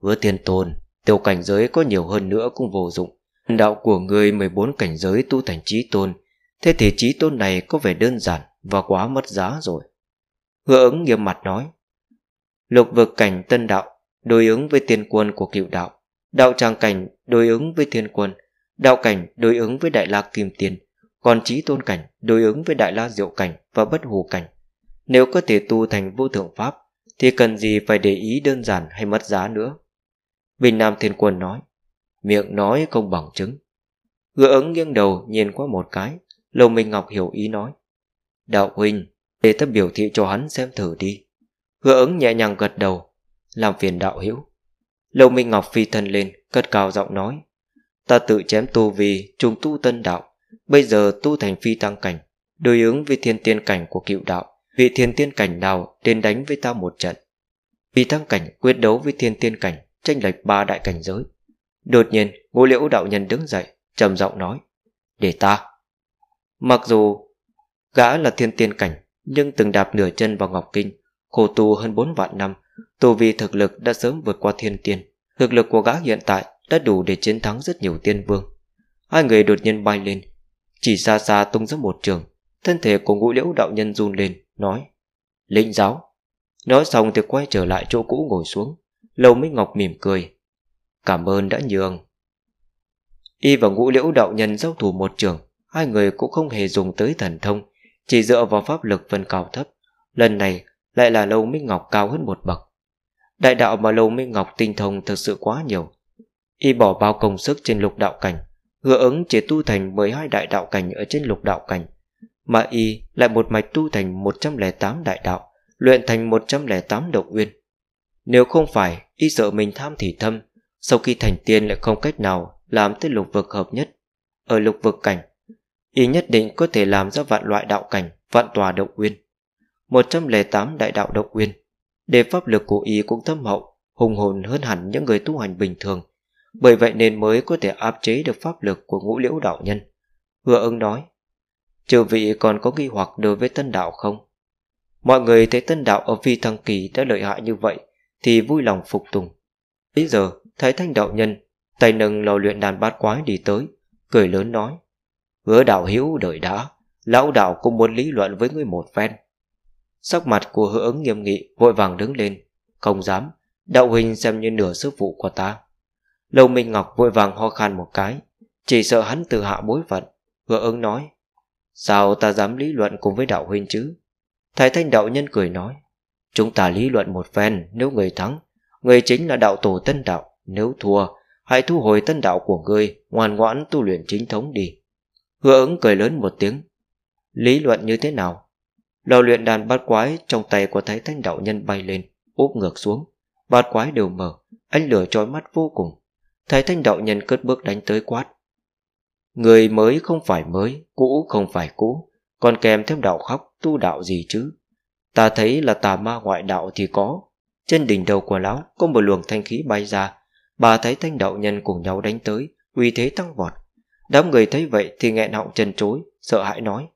với thiên tôn, tiểu cảnh giới có nhiều hơn nữa cũng vô dụng. Đạo của ngươi 14 cảnh giới tu thành trí tôn, thế thì trí tôn này có vẻ đơn giản và quá mất giá rồi. Hứa ứng nghiêm mặt nói, lục vực cảnh tân đạo đối ứng với tiên quân của cựu đạo, đạo tràng cảnh đối ứng với thiên quân, đạo cảnh đối ứng với đại la kim tiền, còn trí tôn cảnh đối ứng với đại la diệu cảnh và bất hủ cảnh. Nếu có thể tu thành vô thượng pháp, thì cần gì phải để ý đơn giản hay mất giá nữa. Bình Nam Thiên Quân nói, miệng nói không bằng chứng. gỡ ứng nghiêng đầu nhìn qua một cái, Lầu Minh Ngọc hiểu ý nói. Đạo huynh, để ta biểu thị cho hắn xem thử đi. Hứa ứng nhẹ nhàng gật đầu Làm phiền đạo hữu Lâu Minh Ngọc phi thân lên Cất cao giọng nói Ta tự chém tu vì trùng tu tân đạo Bây giờ tu thành phi tăng cảnh Đối ứng với thiên tiên cảnh của cựu đạo Vị thiên tiên cảnh nào đến đánh với ta một trận Phi tăng cảnh quyết đấu với thiên tiên cảnh Tranh lệch ba đại cảnh giới Đột nhiên ngũ liễu đạo nhân đứng dậy trầm giọng nói Để ta Mặc dù gã là thiên tiên cảnh Nhưng từng đạp nửa chân vào ngọc kinh khổ tu hơn bốn vạn năm, tu vi thực lực đã sớm vượt qua thiên tiên. Thực lực của gã hiện tại đã đủ để chiến thắng rất nhiều tiên vương. Hai người đột nhiên bay lên, chỉ xa xa tung ra một trường. Thân thể của ngũ liễu đạo nhân run lên, nói lĩnh giáo Nói xong thì quay trở lại chỗ cũ ngồi xuống Lâu Minh Ngọc mỉm cười Cảm ơn đã nhường Y và ngũ liễu đạo nhân giao thủ một trường Hai người cũng không hề dùng tới thần thông Chỉ dựa vào pháp lực phân cao thấp Lần này lại là Lâu Minh Ngọc cao hơn một bậc. Đại đạo mà Lâu Minh Ngọc tinh thông thực sự quá nhiều. Y bỏ bao công sức trên lục đạo cảnh, hứa ứng chỉ tu thành 12 đại đạo cảnh ở trên lục đạo cảnh, mà Y lại một mạch tu thành 108 đại đạo, luyện thành 108 động uyên. Nếu không phải Y sợ mình tham thì thâm, sau khi thành tiên lại không cách nào làm tới lục vực hợp nhất. Ở lục vực cảnh, Y nhất định có thể làm ra vạn loại đạo cảnh, vạn tòa động uyên. 108 đại đạo độc quyền để pháp lực của y cũng thâm hậu hùng hồn hơn hẳn những người tu hành bình thường bởi vậy nên mới có thể áp chế được pháp lực của ngũ liễu đạo nhân hứa ưng nói trừ vị còn có nghi hoặc đối với tân đạo không mọi người thấy tân đạo ở phi thăng kỳ đã lợi hại như vậy thì vui lòng phục tùng bây giờ thái thanh đạo nhân tay nâng lò luyện đàn bát quái đi tới cười lớn nói hứa đạo hữu đợi đã lão đạo cũng muốn lý luận với người một phen Sắc mặt của hứa ứng nghiêm nghị Vội vàng đứng lên Không dám Đạo huynh xem như nửa sư phụ của ta Lâu Minh Ngọc vội vàng ho khan một cái Chỉ sợ hắn từ hạ bối phận Hứa ứng nói Sao ta dám lý luận cùng với đạo huynh chứ Thái thanh đạo nhân cười nói Chúng ta lý luận một phen Nếu người thắng Người chính là đạo tổ tân đạo Nếu thua Hãy thu hồi tân đạo của ngươi Ngoan ngoãn tu luyện chính thống đi Hứa ứng cười lớn một tiếng Lý luận như thế nào Lò luyện đàn bát quái trong tay của thái thanh đạo nhân bay lên, úp ngược xuống. Bát quái đều mở, ánh lửa trói mắt vô cùng. Thái thanh đạo nhân cất bước đánh tới quát. Người mới không phải mới, cũ không phải cũ, còn kèm thêm đạo khóc, tu đạo gì chứ? Ta thấy là tà ma ngoại đạo thì có. Trên đỉnh đầu của lão có một luồng thanh khí bay ra, bà thấy thanh đạo nhân cùng nhau đánh tới, uy thế tăng vọt. Đám người thấy vậy thì nghẹn họng chân chối, sợ hãi nói.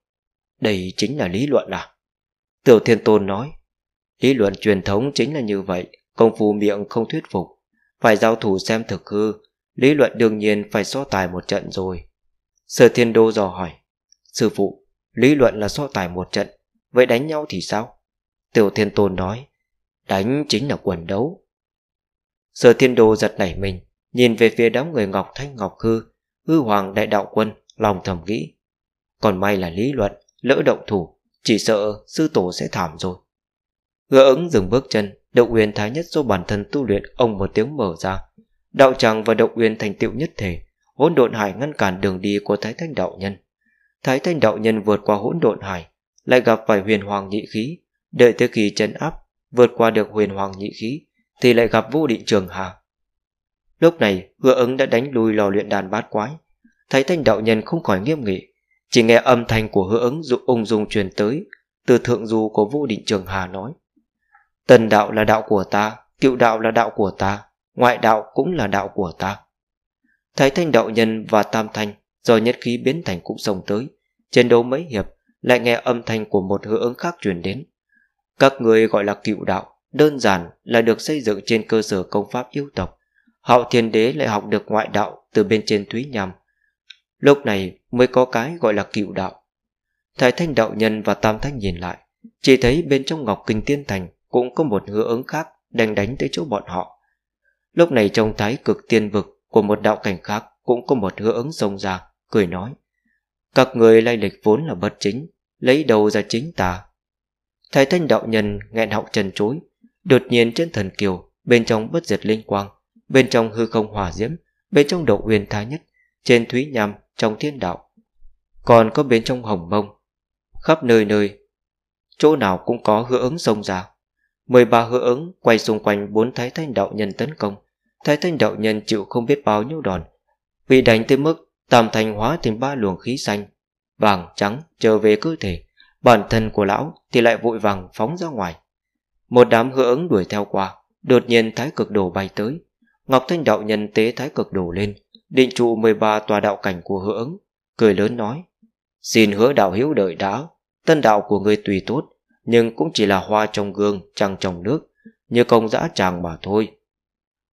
Đây chính là lý luận à? Tiểu Thiên Tôn nói Lý luận truyền thống chính là như vậy Công phu miệng không thuyết phục Phải giao thủ xem thực hư Lý luận đương nhiên phải so tài một trận rồi Sở Thiên Đô dò hỏi Sư phụ, lý luận là so tài một trận Vậy đánh nhau thì sao? Tiểu Thiên Tôn nói Đánh chính là quần đấu Sở Thiên Đô giật nảy mình Nhìn về phía đám người Ngọc Thanh Ngọc Hư Hư Hoàng Đại Đạo Quân Lòng thầm nghĩ Còn may là lý luận, lỡ động thủ chỉ sợ sư tổ sẽ thảm rồi Hứa ứng dừng bước chân Động uyên thái nhất do bản thân tu luyện Ông một tiếng mở ra Đạo tràng và động uyên thành tựu nhất thể Hỗn độn hải ngăn cản đường đi của thái thanh đạo nhân Thái thanh đạo nhân vượt qua hỗn độn hải Lại gặp phải huyền hoàng nhị khí Đợi tới khi chấn áp Vượt qua được huyền hoàng nhị khí Thì lại gặp vô định trường hà Lúc này hứa ứng đã đánh lui lò luyện đàn bát quái Thái thanh đạo nhân không khỏi nghiêm nghị chỉ nghe âm thanh của hứa ứng dụng ung dung truyền tới Từ thượng du có vũ định trường hà nói Tần đạo là đạo của ta Tiệu đạo là đạo của ta Ngoại đạo cũng là đạo của ta Thái thanh đạo nhân và tam thanh Do nhất khí biến thành cũng sông tới Chiến đấu mấy hiệp Lại nghe âm thanh của một hứa ứng khác truyền đến Các người gọi là cựu đạo Đơn giản là được xây dựng trên cơ sở công pháp yêu tộc Hạo thiên đế lại học được ngoại đạo Từ bên trên Thúy Nhằm Lúc này mới có cái gọi là cựu đạo Thái thanh đạo nhân và tam thanh nhìn lại Chỉ thấy bên trong ngọc kinh tiên thành Cũng có một hứa ứng khác Đang đánh tới chỗ bọn họ Lúc này trong thái cực tiên vực Của một đạo cảnh khác cũng có một hứa ứng xông ra Cười nói Các người lai lịch vốn là bất chính Lấy đầu ra chính tà Thái thanh đạo nhân nghẹn họng trần chối Đột nhiên trên thần kiều Bên trong bất diệt linh quang Bên trong hư không hỏa diễm Bên trong độ huyền thái nhất Trên thúy nham trong thiên đạo Còn có bên trong hồng mông Khắp nơi nơi Chỗ nào cũng có hứa ứng sông ra ba hứa ứng quay xung quanh bốn thái thanh đạo nhân tấn công Thái thanh đạo nhân chịu không biết bao nhiêu đòn Bị đánh tới mức tam thành hóa thành ba luồng khí xanh Vàng trắng trở về cơ thể Bản thân của lão thì lại vội vàng phóng ra ngoài Một đám hứa ứng đuổi theo qua Đột nhiên thái cực đồ bay tới Ngọc Thanh Đạo nhân tế thái cực đồ lên Định trụ 13 tòa đạo cảnh của hứa ứng Cười lớn nói Xin hứa đạo hữu đợi đã Tân đạo của người tùy tốt Nhưng cũng chỉ là hoa trong gương trăng trong nước Như công dã tràng mà thôi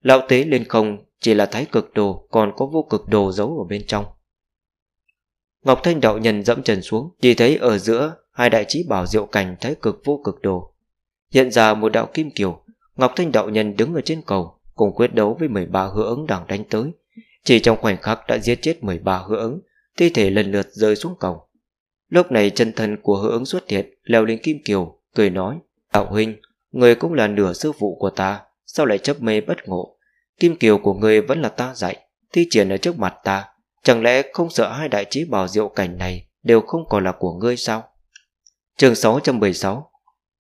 Lão tế lên không Chỉ là thái cực đồ Còn có vô cực đồ giấu ở bên trong Ngọc Thanh đạo nhân dẫm trần xuống Chỉ thấy ở giữa Hai đại trí bảo diệu cảnh thái cực vô cực đồ Hiện ra một đạo kim kiều Ngọc Thanh đạo nhân đứng ở trên cầu Cùng quyết đấu với 13 hứa ứng đang đánh tới chỉ trong khoảnh khắc đã giết chết 13 hứa ứng Thi thể lần lượt rơi xuống cổng Lúc này chân thân của hứa ứng xuất hiện Leo lên Kim Kiều Cười nói Đạo huynh Người cũng là nửa sư phụ của ta Sao lại chấp mê bất ngộ Kim Kiều của người vẫn là ta dạy Thi triển ở trước mặt ta Chẳng lẽ không sợ hai đại trí bảo diệu cảnh này Đều không còn là của ngươi sao Trường 616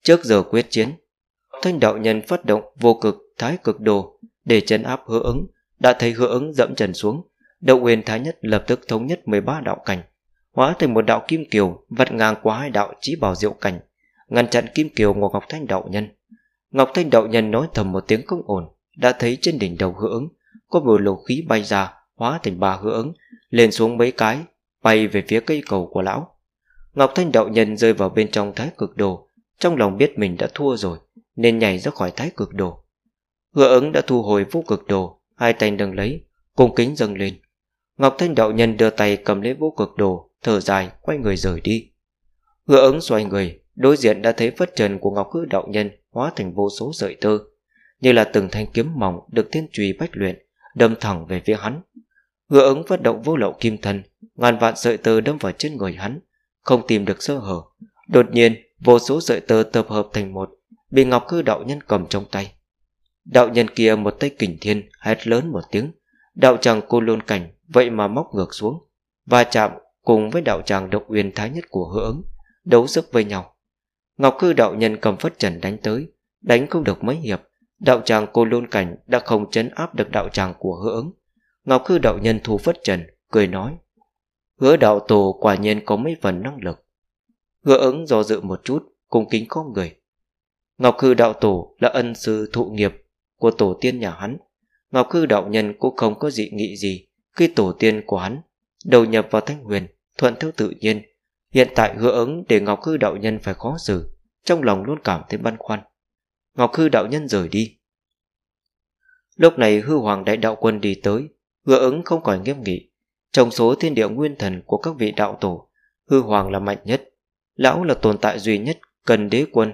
Trước giờ quyết chiến Thanh đạo nhân phát động vô cực thái cực đồ Để chấn áp hứa ứng đã thấy hứa ứng dẫm trần xuống động huyền thái nhất lập tức thống nhất 13 đạo cảnh Hóa thành một đạo kim kiều vật ngang qua hai đạo chí bảo diệu cảnh Ngăn chặn kim kiều của Ngọc Thanh Đạo Nhân Ngọc Thanh Đạo Nhân nói thầm một tiếng không ổn Đã thấy trên đỉnh đầu hứa ứng Có một lầu khí bay ra Hóa thành ba hứa ứng Lên xuống mấy cái Bay về phía cây cầu của lão Ngọc Thanh Đạo Nhân rơi vào bên trong thái cực đồ Trong lòng biết mình đã thua rồi Nên nhảy ra khỏi thái cực đồ Hứa ứng đã thu hồi vô cực đồ hai tay nâng lấy, cung kính dâng lên. Ngọc Thanh đạo nhân đưa tay cầm lấy vũ cực đồ, thở dài, quay người rời đi. Hứa ứng xoay người, đối diện đã thấy phất trần của Ngọc Hư đạo nhân hóa thành vô số sợi tơ, như là từng thanh kiếm mỏng được thiên truy bách luyện, đâm thẳng về phía hắn. Hứa ứng phát động vô lậu kim thần, ngàn vạn sợi tơ đâm vào trên người hắn, không tìm được sơ hở. Đột nhiên, vô số sợi tơ tập hợp thành một, bị Ngọc Hư đạo nhân cầm trong tay. Đạo nhân kia một tay kình thiên Hét lớn một tiếng Đạo tràng cô lôn cảnh Vậy mà móc ngược xuống Và chạm cùng với đạo tràng độc uyên thái nhất của hứa ứng Đấu sức với nhau Ngọc Khư đạo nhân cầm phất trần đánh tới Đánh không được mấy hiệp Đạo tràng cô lôn cảnh đã không chấn áp được đạo tràng của hứa ứng Ngọc Khư đạo nhân thu phất trần Cười nói Hứa đạo tổ quả nhiên có mấy phần năng lực Hứa ứng do dự một chút Cùng kính có người Ngọc Khư đạo tổ là ân sư thụ nghiệp của tổ tiên nhà hắn Ngọc Hư đạo nhân cũng không có dị nghị gì khi tổ tiên của hắn đầu nhập vào Thanh Huyền thuận theo tự nhiên hiện tại hứa ứng để Ngọc Hư đạo nhân phải khó xử trong lòng luôn cảm thấy băn khoăn Ngọc Hư đạo nhân rời đi Lúc này hư hoàng đại đạo quân đi tới Hứa ứng không còn nghiêm nghị Trong số thiên địa nguyên thần của các vị đạo tổ Hư hoàng là mạnh nhất Lão là tồn tại duy nhất cần đế quân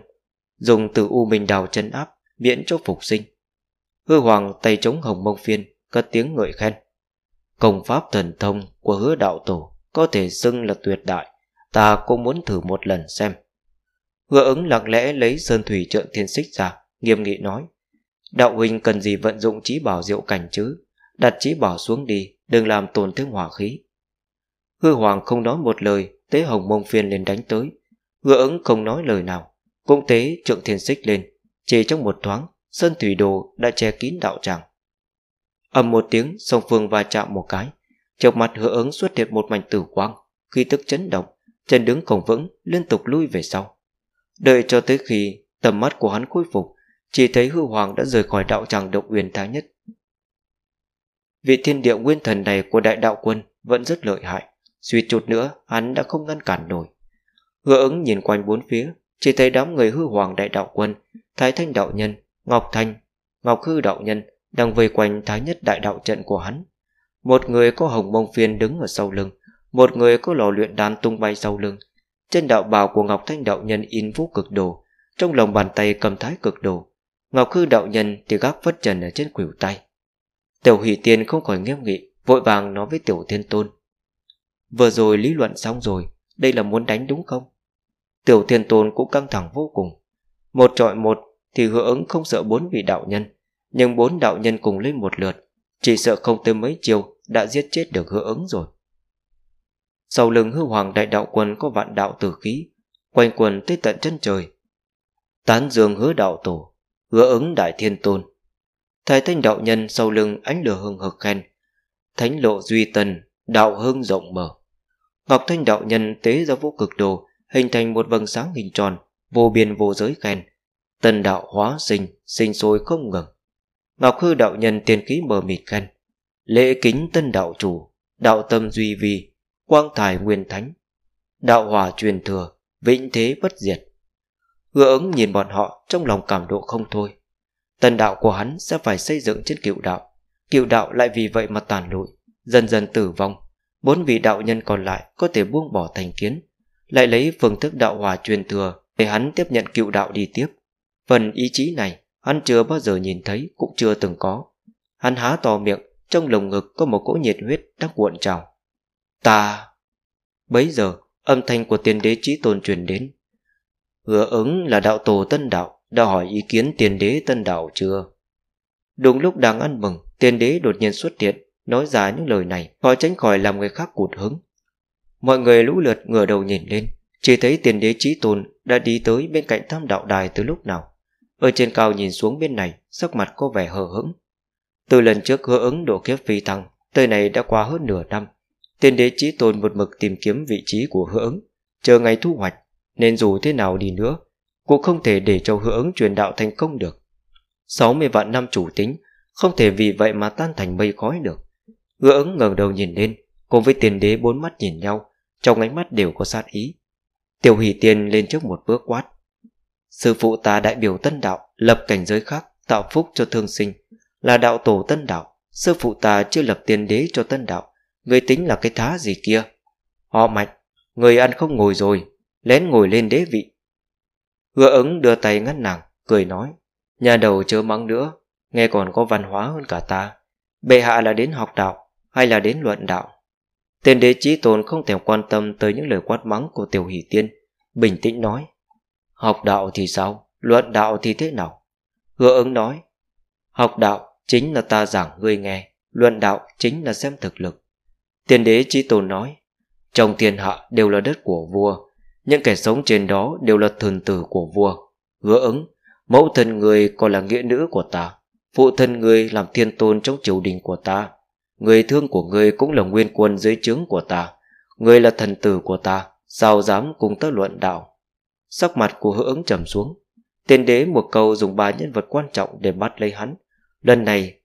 Dùng từ u mình đào chân áp Miễn cho phục sinh Hứa hoàng tay chống hồng mông phiên Cất tiếng ngợi khen Công pháp thần thông của hứa đạo tổ Có thể xưng là tuyệt đại Ta cũng muốn thử một lần xem Hứa ứng lặng lẽ lấy sơn thủy trượng thiên xích ra Nghiêm nghị nói Đạo huynh cần gì vận dụng trí bảo diệu cảnh chứ Đặt trí bảo xuống đi Đừng làm tổn thương hỏa khí Hứa hoàng không nói một lời Tế hồng mông phiên lên đánh tới Hứa ứng không nói lời nào Cũng tế trượng thiên xích lên Chỉ trong một thoáng Sơn thủy đồ đã che kín đạo tràng ầm một tiếng song phương va chạm một cái chợp mặt hứa ứng xuất hiện một mảnh tử quang khi tức chấn động chân đứng cổng vững liên tục lui về sau đợi cho tới khi tầm mắt của hắn khôi phục chỉ thấy hư hoàng đã rời khỏi đạo tràng động uyên thái nhất vị thiên địa nguyên thần này của đại đạo quân vẫn rất lợi hại suy chút nữa hắn đã không ngăn cản nổi hứa ứng nhìn quanh bốn phía chỉ thấy đám người hư hoàng đại đạo quân thái thanh đạo nhân Ngọc Thanh, Ngọc Hư Đạo Nhân đang vây quanh thái nhất đại đạo trận của hắn. Một người có hồng mông phiên đứng ở sau lưng, một người có lò luyện đan tung bay sau lưng. Trên đạo bào của Ngọc Thanh Đạo Nhân in vũ cực đồ, trong lòng bàn tay cầm thái cực đồ. Ngọc Hư Đạo Nhân thì gác vất trần ở trên quỷ tay. Tiểu Hỷ Tiên không khỏi nghiêm nghị, vội vàng nói với Tiểu Thiên Tôn. Vừa rồi lý luận xong rồi, đây là muốn đánh đúng không? Tiểu Thiên Tôn cũng căng thẳng vô cùng. Một trọi một thì hứa ứng không sợ bốn vị đạo nhân nhưng bốn đạo nhân cùng lên một lượt chỉ sợ không tới mấy chiều đã giết chết được hứa ứng rồi sau lưng hư hoàng đại đạo quân có vạn đạo tử khí quanh quần tới tận chân trời tán dương hứa đạo tổ hứa ứng đại thiên tôn thái thanh đạo nhân sau lưng ánh lửa hừng hực khen thánh lộ duy tần đạo hưng rộng mở ngọc thanh đạo nhân tế ra vô cực đồ hình thành một vầng sáng hình tròn vô biên vô giới khen Tân đạo hóa sinh, sinh sôi không ngừng. Ngọc hư đạo nhân tiên ký mờ mịt khen. Lễ kính tân đạo chủ, đạo tâm duy vi, quang tài nguyên thánh, đạo hòa truyền thừa, vĩnh thế bất diệt. Hứa ứng nhìn bọn họ trong lòng cảm độ không thôi. Tân đạo của hắn sẽ phải xây dựng trên cựu đạo. Cựu đạo lại vì vậy mà tàn lụi, dần dần tử vong. Bốn vị đạo nhân còn lại có thể buông bỏ thành kiến, lại lấy phương thức đạo hòa truyền thừa để hắn tiếp nhận cựu đạo đi tiếp. Phần ý chí này hắn chưa bao giờ nhìn thấy cũng chưa từng có. Hắn há to miệng, trong lồng ngực có một cỗ nhiệt huyết đang cuộn trào. Ta! Bấy giờ, âm thanh của tiên đế trí tôn truyền đến. Hứa ứng là đạo tổ tân đạo, đã hỏi ý kiến tiên đế tân đạo chưa? Đúng lúc đang ăn mừng, tiên đế đột nhiên xuất hiện, nói ra những lời này, khó tránh khỏi làm người khác cụt hứng. Mọi người lũ lượt ngửa đầu nhìn lên, chỉ thấy tiền đế trí tôn đã đi tới bên cạnh tam đạo đài từ lúc nào. Ở trên cao nhìn xuống bên này Sắc mặt có vẻ hờ hững Từ lần trước hứa ứng độ kiếp phi thăng Tới này đã qua hơn nửa năm Tiên đế trí tôn một mực tìm kiếm vị trí của hứa ứng Chờ ngày thu hoạch Nên dù thế nào đi nữa Cũng không thể để cho hứa ứng truyền đạo thành công được 60 vạn năm chủ tính Không thể vì vậy mà tan thành mây khói được Hứa ứng ngẩng đầu nhìn lên Cùng với tiền đế bốn mắt nhìn nhau Trong ánh mắt đều có sát ý Tiểu hỷ tiên lên trước một bước quát Sư phụ ta đại biểu tân đạo Lập cảnh giới khác tạo phúc cho thương sinh Là đạo tổ tân đạo Sư phụ ta chưa lập tiền đế cho tân đạo Người tính là cái thá gì kia Họ mạch, Người ăn không ngồi rồi Lén ngồi lên đế vị Hứa ứng đưa tay ngắt nàng Cười nói Nhà đầu chớ mắng nữa Nghe còn có văn hóa hơn cả ta Bệ hạ là đến học đạo Hay là đến luận đạo Tên đế trí tôn không thèm quan tâm Tới những lời quát mắng của tiểu hỷ tiên Bình tĩnh nói Học đạo thì sao? Luận đạo thì thế nào? Hứa ứng nói Học đạo chính là ta giảng ngươi nghe Luận đạo chính là xem thực lực Tiên đế chi Tôn nói Trong thiên hạ đều là đất của vua Những kẻ sống trên đó đều là thần tử của vua Hứa ứng Mẫu thân người còn là nghĩa nữ của ta Phụ thân người làm thiên tôn trong triều đình của ta Người thương của người cũng là nguyên quân dưới trướng của ta Người là thần tử của ta Sao dám cùng ta luận đạo Sắc mặt của hữu ứng trầm xuống Tên đế một câu dùng ba nhân vật quan trọng để bắt lấy hắn Lần này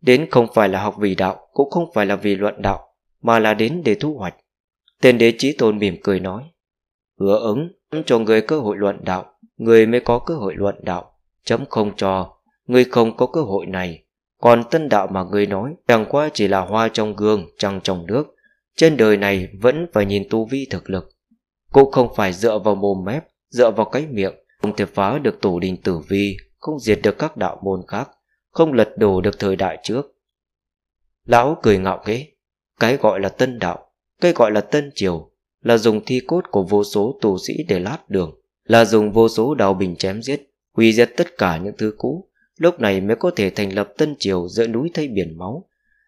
Đến không phải là học vì đạo Cũng không phải là vì luận đạo Mà là đến để thu hoạch Tên đế trí tôn mỉm cười nói Hứa ứng cho người cơ hội luận đạo Người mới có cơ hội luận đạo Chấm không cho Người không có cơ hội này Còn tân đạo mà người nói Chẳng qua chỉ là hoa trong gương trăng trong nước Trên đời này vẫn phải nhìn tu vi thực lực cũng không phải dựa vào mồm mép Dựa vào cái miệng Không thể phá được tổ đình tử vi Không diệt được các đạo môn khác Không lật đổ được thời đại trước Lão cười ngạo nghễ Cái gọi là tân đạo Cái gọi là tân triều Là dùng thi cốt của vô số tù sĩ để lát đường Là dùng vô số đào bình chém giết Hủy diệt tất cả những thứ cũ Lúc này mới có thể thành lập tân triều giữa núi thay biển máu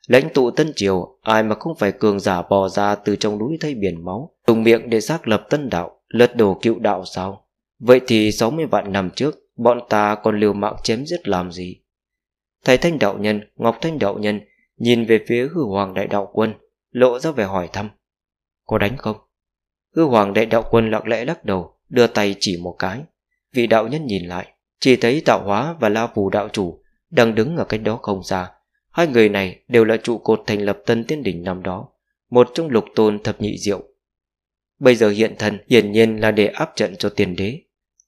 Lãnh tụ Tân Triều Ai mà không phải cường giả bò ra từ trong núi thay biển máu Dùng miệng để xác lập tân đạo Lật đổ cựu đạo sao Vậy thì 60 vạn năm trước Bọn ta còn liều mạng chém giết làm gì Thầy Thanh Đạo Nhân Ngọc Thanh Đạo Nhân Nhìn về phía hư hoàng đại đạo quân Lộ ra về hỏi thăm Có đánh không Hư hoàng đại đạo quân lặng lẽ lắc đầu Đưa tay chỉ một cái Vị đạo nhân nhìn lại Chỉ thấy tạo hóa và la phù đạo chủ Đang đứng ở cách đó không xa Hai người này đều là trụ cột thành lập tân tiên đỉnh năm đó, một trong lục tôn thập nhị diệu. Bây giờ hiện thân hiển nhiên là để áp trận cho tiền đế.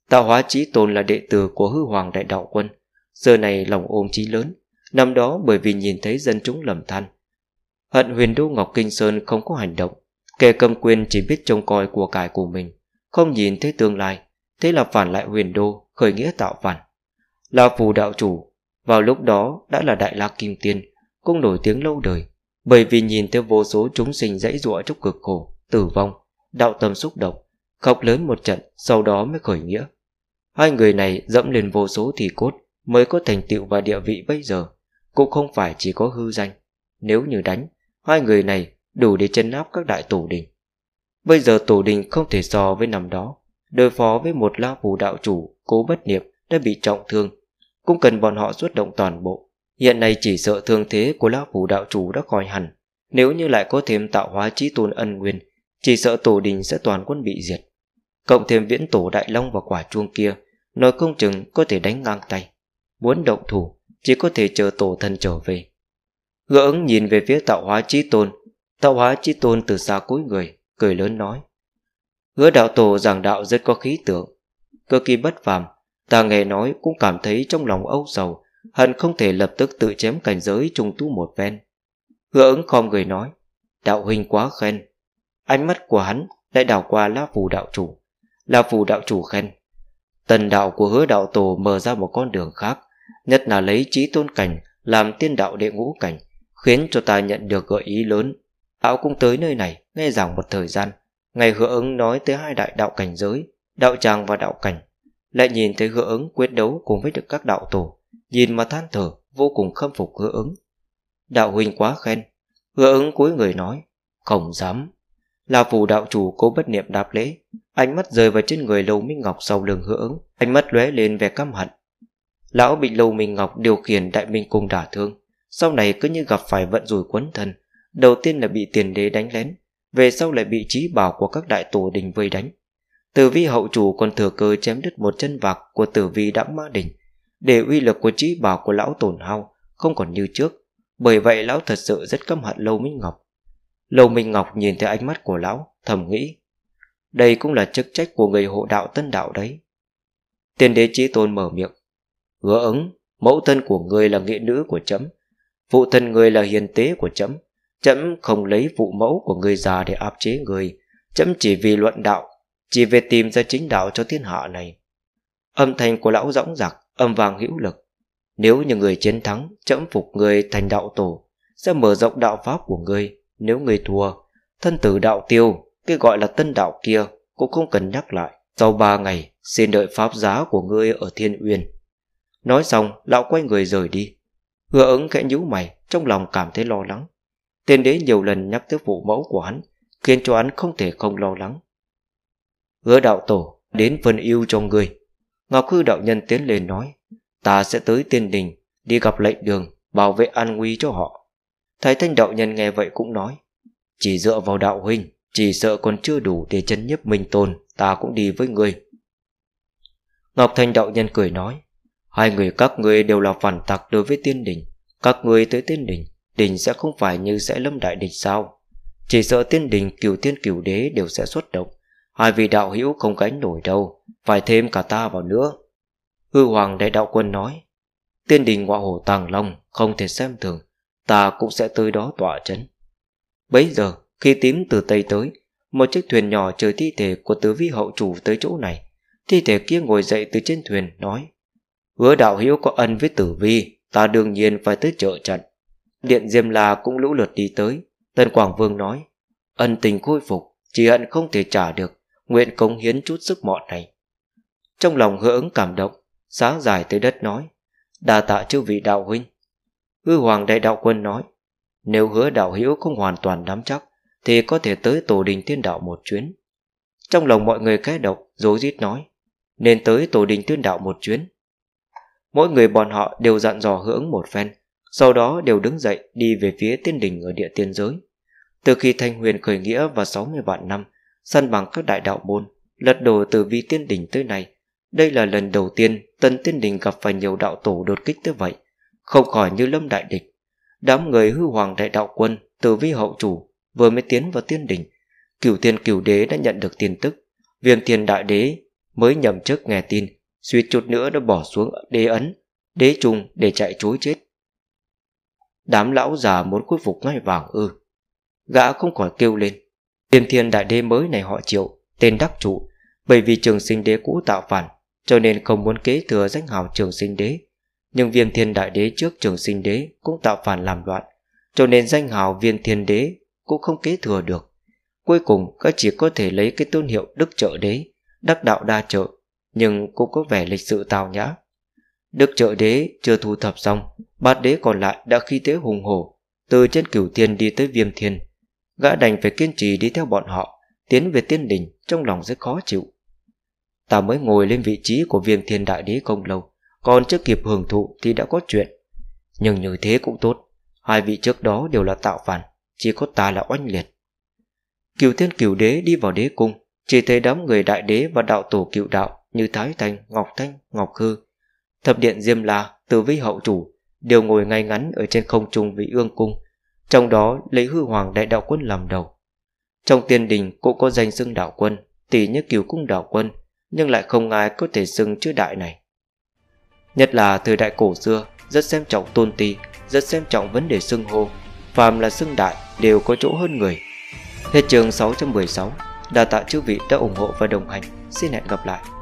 Tạo hóa trí tôn là đệ tử của hư hoàng đại đạo quân, giờ này lòng ôm chí lớn, năm đó bởi vì nhìn thấy dân chúng lầm than. Hận huyền đô Ngọc Kinh Sơn không có hành động, kẻ cầm quyền chỉ biết trông coi của cải của mình, không nhìn thấy tương lai, thế là phản lại huyền đô, khởi nghĩa tạo phản. Là phù đạo chủ vào lúc đó đã là Đại La Kim Tiên Cũng nổi tiếng lâu đời Bởi vì nhìn thấy vô số chúng sinh dãy dụa trong cực khổ Tử vong, đạo tâm xúc động Khóc lớn một trận Sau đó mới khởi nghĩa Hai người này dẫm lên vô số thì cốt Mới có thành tựu và địa vị bây giờ Cũng không phải chỉ có hư danh Nếu như đánh Hai người này đủ để chân áp các đại tổ đình Bây giờ tổ đình không thể so với năm đó Đối phó với một la phù đạo chủ Cố bất niệm đã bị trọng thương cũng cần bọn họ xuất động toàn bộ Hiện nay chỉ sợ thương thế của lão phủ đạo chủ đã khỏi hẳn Nếu như lại có thêm tạo hóa chí tôn ân nguyên Chỉ sợ tổ đình sẽ toàn quân bị diệt Cộng thêm viễn tổ đại long và quả chuông kia Nói không chừng có thể đánh ngang tay Muốn động thủ Chỉ có thể chờ tổ thân trở về gỡ ứng nhìn về phía tạo hóa chí tôn Tạo hóa chí tôn từ xa cúi người Cười lớn nói gỡ đạo tổ giảng đạo rất có khí tượng Cơ kỳ bất phàm Ta nghe nói cũng cảm thấy trong lòng âu sầu Hận không thể lập tức tự chém cảnh giới trùng tu một ven Hứa ứng khom người nói Đạo huynh quá khen Ánh mắt của hắn lại đảo qua lá phù đạo chủ Lá phù đạo chủ khen Tần đạo của hứa đạo tổ mở ra một con đường khác Nhất là lấy trí tôn cảnh Làm tiên đạo đệ ngũ cảnh Khiến cho ta nhận được gợi ý lớn Áo cũng tới nơi này Nghe giảng một thời gian Ngày hứa ứng nói tới hai đại đạo cảnh giới Đạo tràng và đạo cảnh lại nhìn thấy hứa ứng quyết đấu cùng với được các đạo tổ, nhìn mà than thở, vô cùng khâm phục hứa ứng. Đạo huynh quá khen, hứa ứng cuối người nói, không dám. Là phủ đạo chủ cố bất niệm đáp lễ, ánh mắt rơi vào trên người Lâu Minh Ngọc sau lưng hứa ứng, ánh mắt lóe lên vẻ căm hận. Lão bị Lâu Minh Ngọc điều khiển đại minh cung đả thương, sau này cứ như gặp phải vận rủi quấn thân, đầu tiên là bị tiền đế đánh lén, về sau lại bị trí bảo của các đại tổ đình vây đánh. Tử vi hậu chủ còn thừa cơ chém đứt một chân vạc của tử vi đãng ma đình để uy lực của trí bảo của lão tổn hao không còn như trước. Bởi vậy lão thật sự rất căm hận Lâu Minh Ngọc. Lâu Minh Ngọc nhìn thấy ánh mắt của lão, thầm nghĩ. Đây cũng là chức trách của người hộ đạo tân đạo đấy. Tiên đế trí tôn mở miệng. gỡ ứng, mẫu thân của người là nghệ nữ của chấm. Phụ thân người là hiền tế của chấm. Chấm không lấy phụ mẫu của người già để áp chế người. Chấm chỉ vì luận đạo chỉ về tìm ra chính đạo cho thiên hạ này. Âm thanh của lão rõng rạc, âm vàng hữu lực. Nếu như người chiến thắng, chấm phục người thành đạo tổ, sẽ mở rộng đạo pháp của người. Nếu người thua, thân tử đạo tiêu, cái gọi là tân đạo kia, cũng không cần nhắc lại. Sau ba ngày, xin đợi pháp giá của ngươi ở thiên uyên. Nói xong, lão quay người rời đi. Hứa ứng khẽ nhíu mày, trong lòng cảm thấy lo lắng. Tên đế nhiều lần nhắc tới vụ mẫu của hắn, khiến cho hắn không thể không lo lắng. Hứa đạo tổ đến phân ưu cho người Ngọc Hư đạo nhân tiến lên nói Ta sẽ tới tiên đình Đi gặp lệnh đường Bảo vệ an nguy cho họ Thái thanh đạo nhân nghe vậy cũng nói Chỉ dựa vào đạo huynh Chỉ sợ còn chưa đủ để chân nhấp minh tôn Ta cũng đi với người Ngọc Thanh đạo nhân cười nói Hai người các ngươi đều là phản tặc đối với tiên đình Các ngươi tới tiên đình Đình sẽ không phải như sẽ lâm đại địch sao Chỉ sợ tiên đình cửu tiên cửu đế đều sẽ xuất động Hai vị đạo hữu không gánh nổi đâu Phải thêm cả ta vào nữa Hư hoàng đại đạo quân nói Tiên đình ngọa hồ tàng long Không thể xem thường Ta cũng sẽ tới đó tỏa chấn Bấy giờ khi tím từ Tây tới Một chiếc thuyền nhỏ chờ thi thể của tứ vi hậu chủ tới chỗ này Thi thể kia ngồi dậy từ trên thuyền nói Hứa đạo hữu có ân với tử vi Ta đương nhiên phải tới trợ trận Điện Diêm La cũng lũ lượt đi tới Tân Quảng Vương nói Ân tình khôi phục Chỉ hận không thể trả được nguyện cống hiến chút sức mọn này. Trong lòng hứa ứng cảm động, sáng dài tới đất nói, đà tạ chư vị đạo huynh. Hư hoàng đại đạo quân nói, nếu hứa đạo hữu không hoàn toàn nắm chắc, thì có thể tới tổ đình tiên đạo một chuyến. Trong lòng mọi người khẽ độc dối rít nói, nên tới tổ đình tiên đạo một chuyến. Mỗi người bọn họ đều dặn dò hưởng một phen, sau đó đều đứng dậy đi về phía tiên đình ở địa tiên giới. Từ khi Thanh Huyền khởi nghĩa và 60 vạn năm, săn bằng các đại đạo môn, lật đổ từ vi tiên đỉnh tới nay. Đây là lần đầu tiên tân tiên đỉnh gặp phải nhiều đạo tổ đột kích tới vậy, không khỏi như lâm đại địch. Đám người hư hoàng đại đạo quân từ vi hậu chủ vừa mới tiến vào tiên đỉnh, cửu tiên cửu đế đã nhận được tin tức. viên thiên đại đế mới nhầm chức nghe tin, suýt chút nữa đã bỏ xuống đế ấn, đế trung để chạy chối chết. Đám lão già muốn khuất phục ngay vàng ư. Gã không khỏi kêu lên, Tiên thiên đại đế mới này họ triệu Tên đắc chủ Bởi vì trường sinh đế cũ tạo phản Cho nên không muốn kế thừa danh hào trường sinh đế Nhưng viên thiên đại đế trước trường sinh đế Cũng tạo phản làm loạn Cho nên danh hào viên thiên đế Cũng không kế thừa được Cuối cùng các chỉ có thể lấy cái tôn hiệu đức trợ đế Đắc đạo đa trợ Nhưng cũng có vẻ lịch sự tào nhã Đức trợ đế chưa thu thập xong Bát đế còn lại đã khi tế hùng hổ Từ trên cửu thiên đi tới viêm thiên Gã đành phải kiên trì đi theo bọn họ Tiến về tiên đình trong lòng rất khó chịu Ta mới ngồi lên vị trí của viên thiên đại đế không lâu Còn chưa kịp hưởng thụ thì đã có chuyện Nhưng như thế cũng tốt Hai vị trước đó đều là tạo phản Chỉ có ta là oanh liệt Cửu thiên cửu đế đi vào đế cung Chỉ thấy đám người đại đế và đạo tổ cựu đạo Như Thái Thành, Ngọc Thanh, Ngọc Hư Thập điện Diêm La, Tử Vi Hậu Chủ Đều ngồi ngay ngắn ở trên không trung vị ương cung trong đó lấy hư hoàng đại đạo quân làm đầu. Trong tiên đình cũng có danh xưng đạo quân, tỷ như cứu cung đạo quân, nhưng lại không ai có thể xưng chữ đại này. Nhất là thời đại cổ xưa, rất xem trọng tôn ti, rất xem trọng vấn đề xưng hô, phàm là xưng đại đều có chỗ hơn người. Hết trường 616, đa tạ chư vị đã ủng hộ và đồng hành, xin hẹn gặp lại.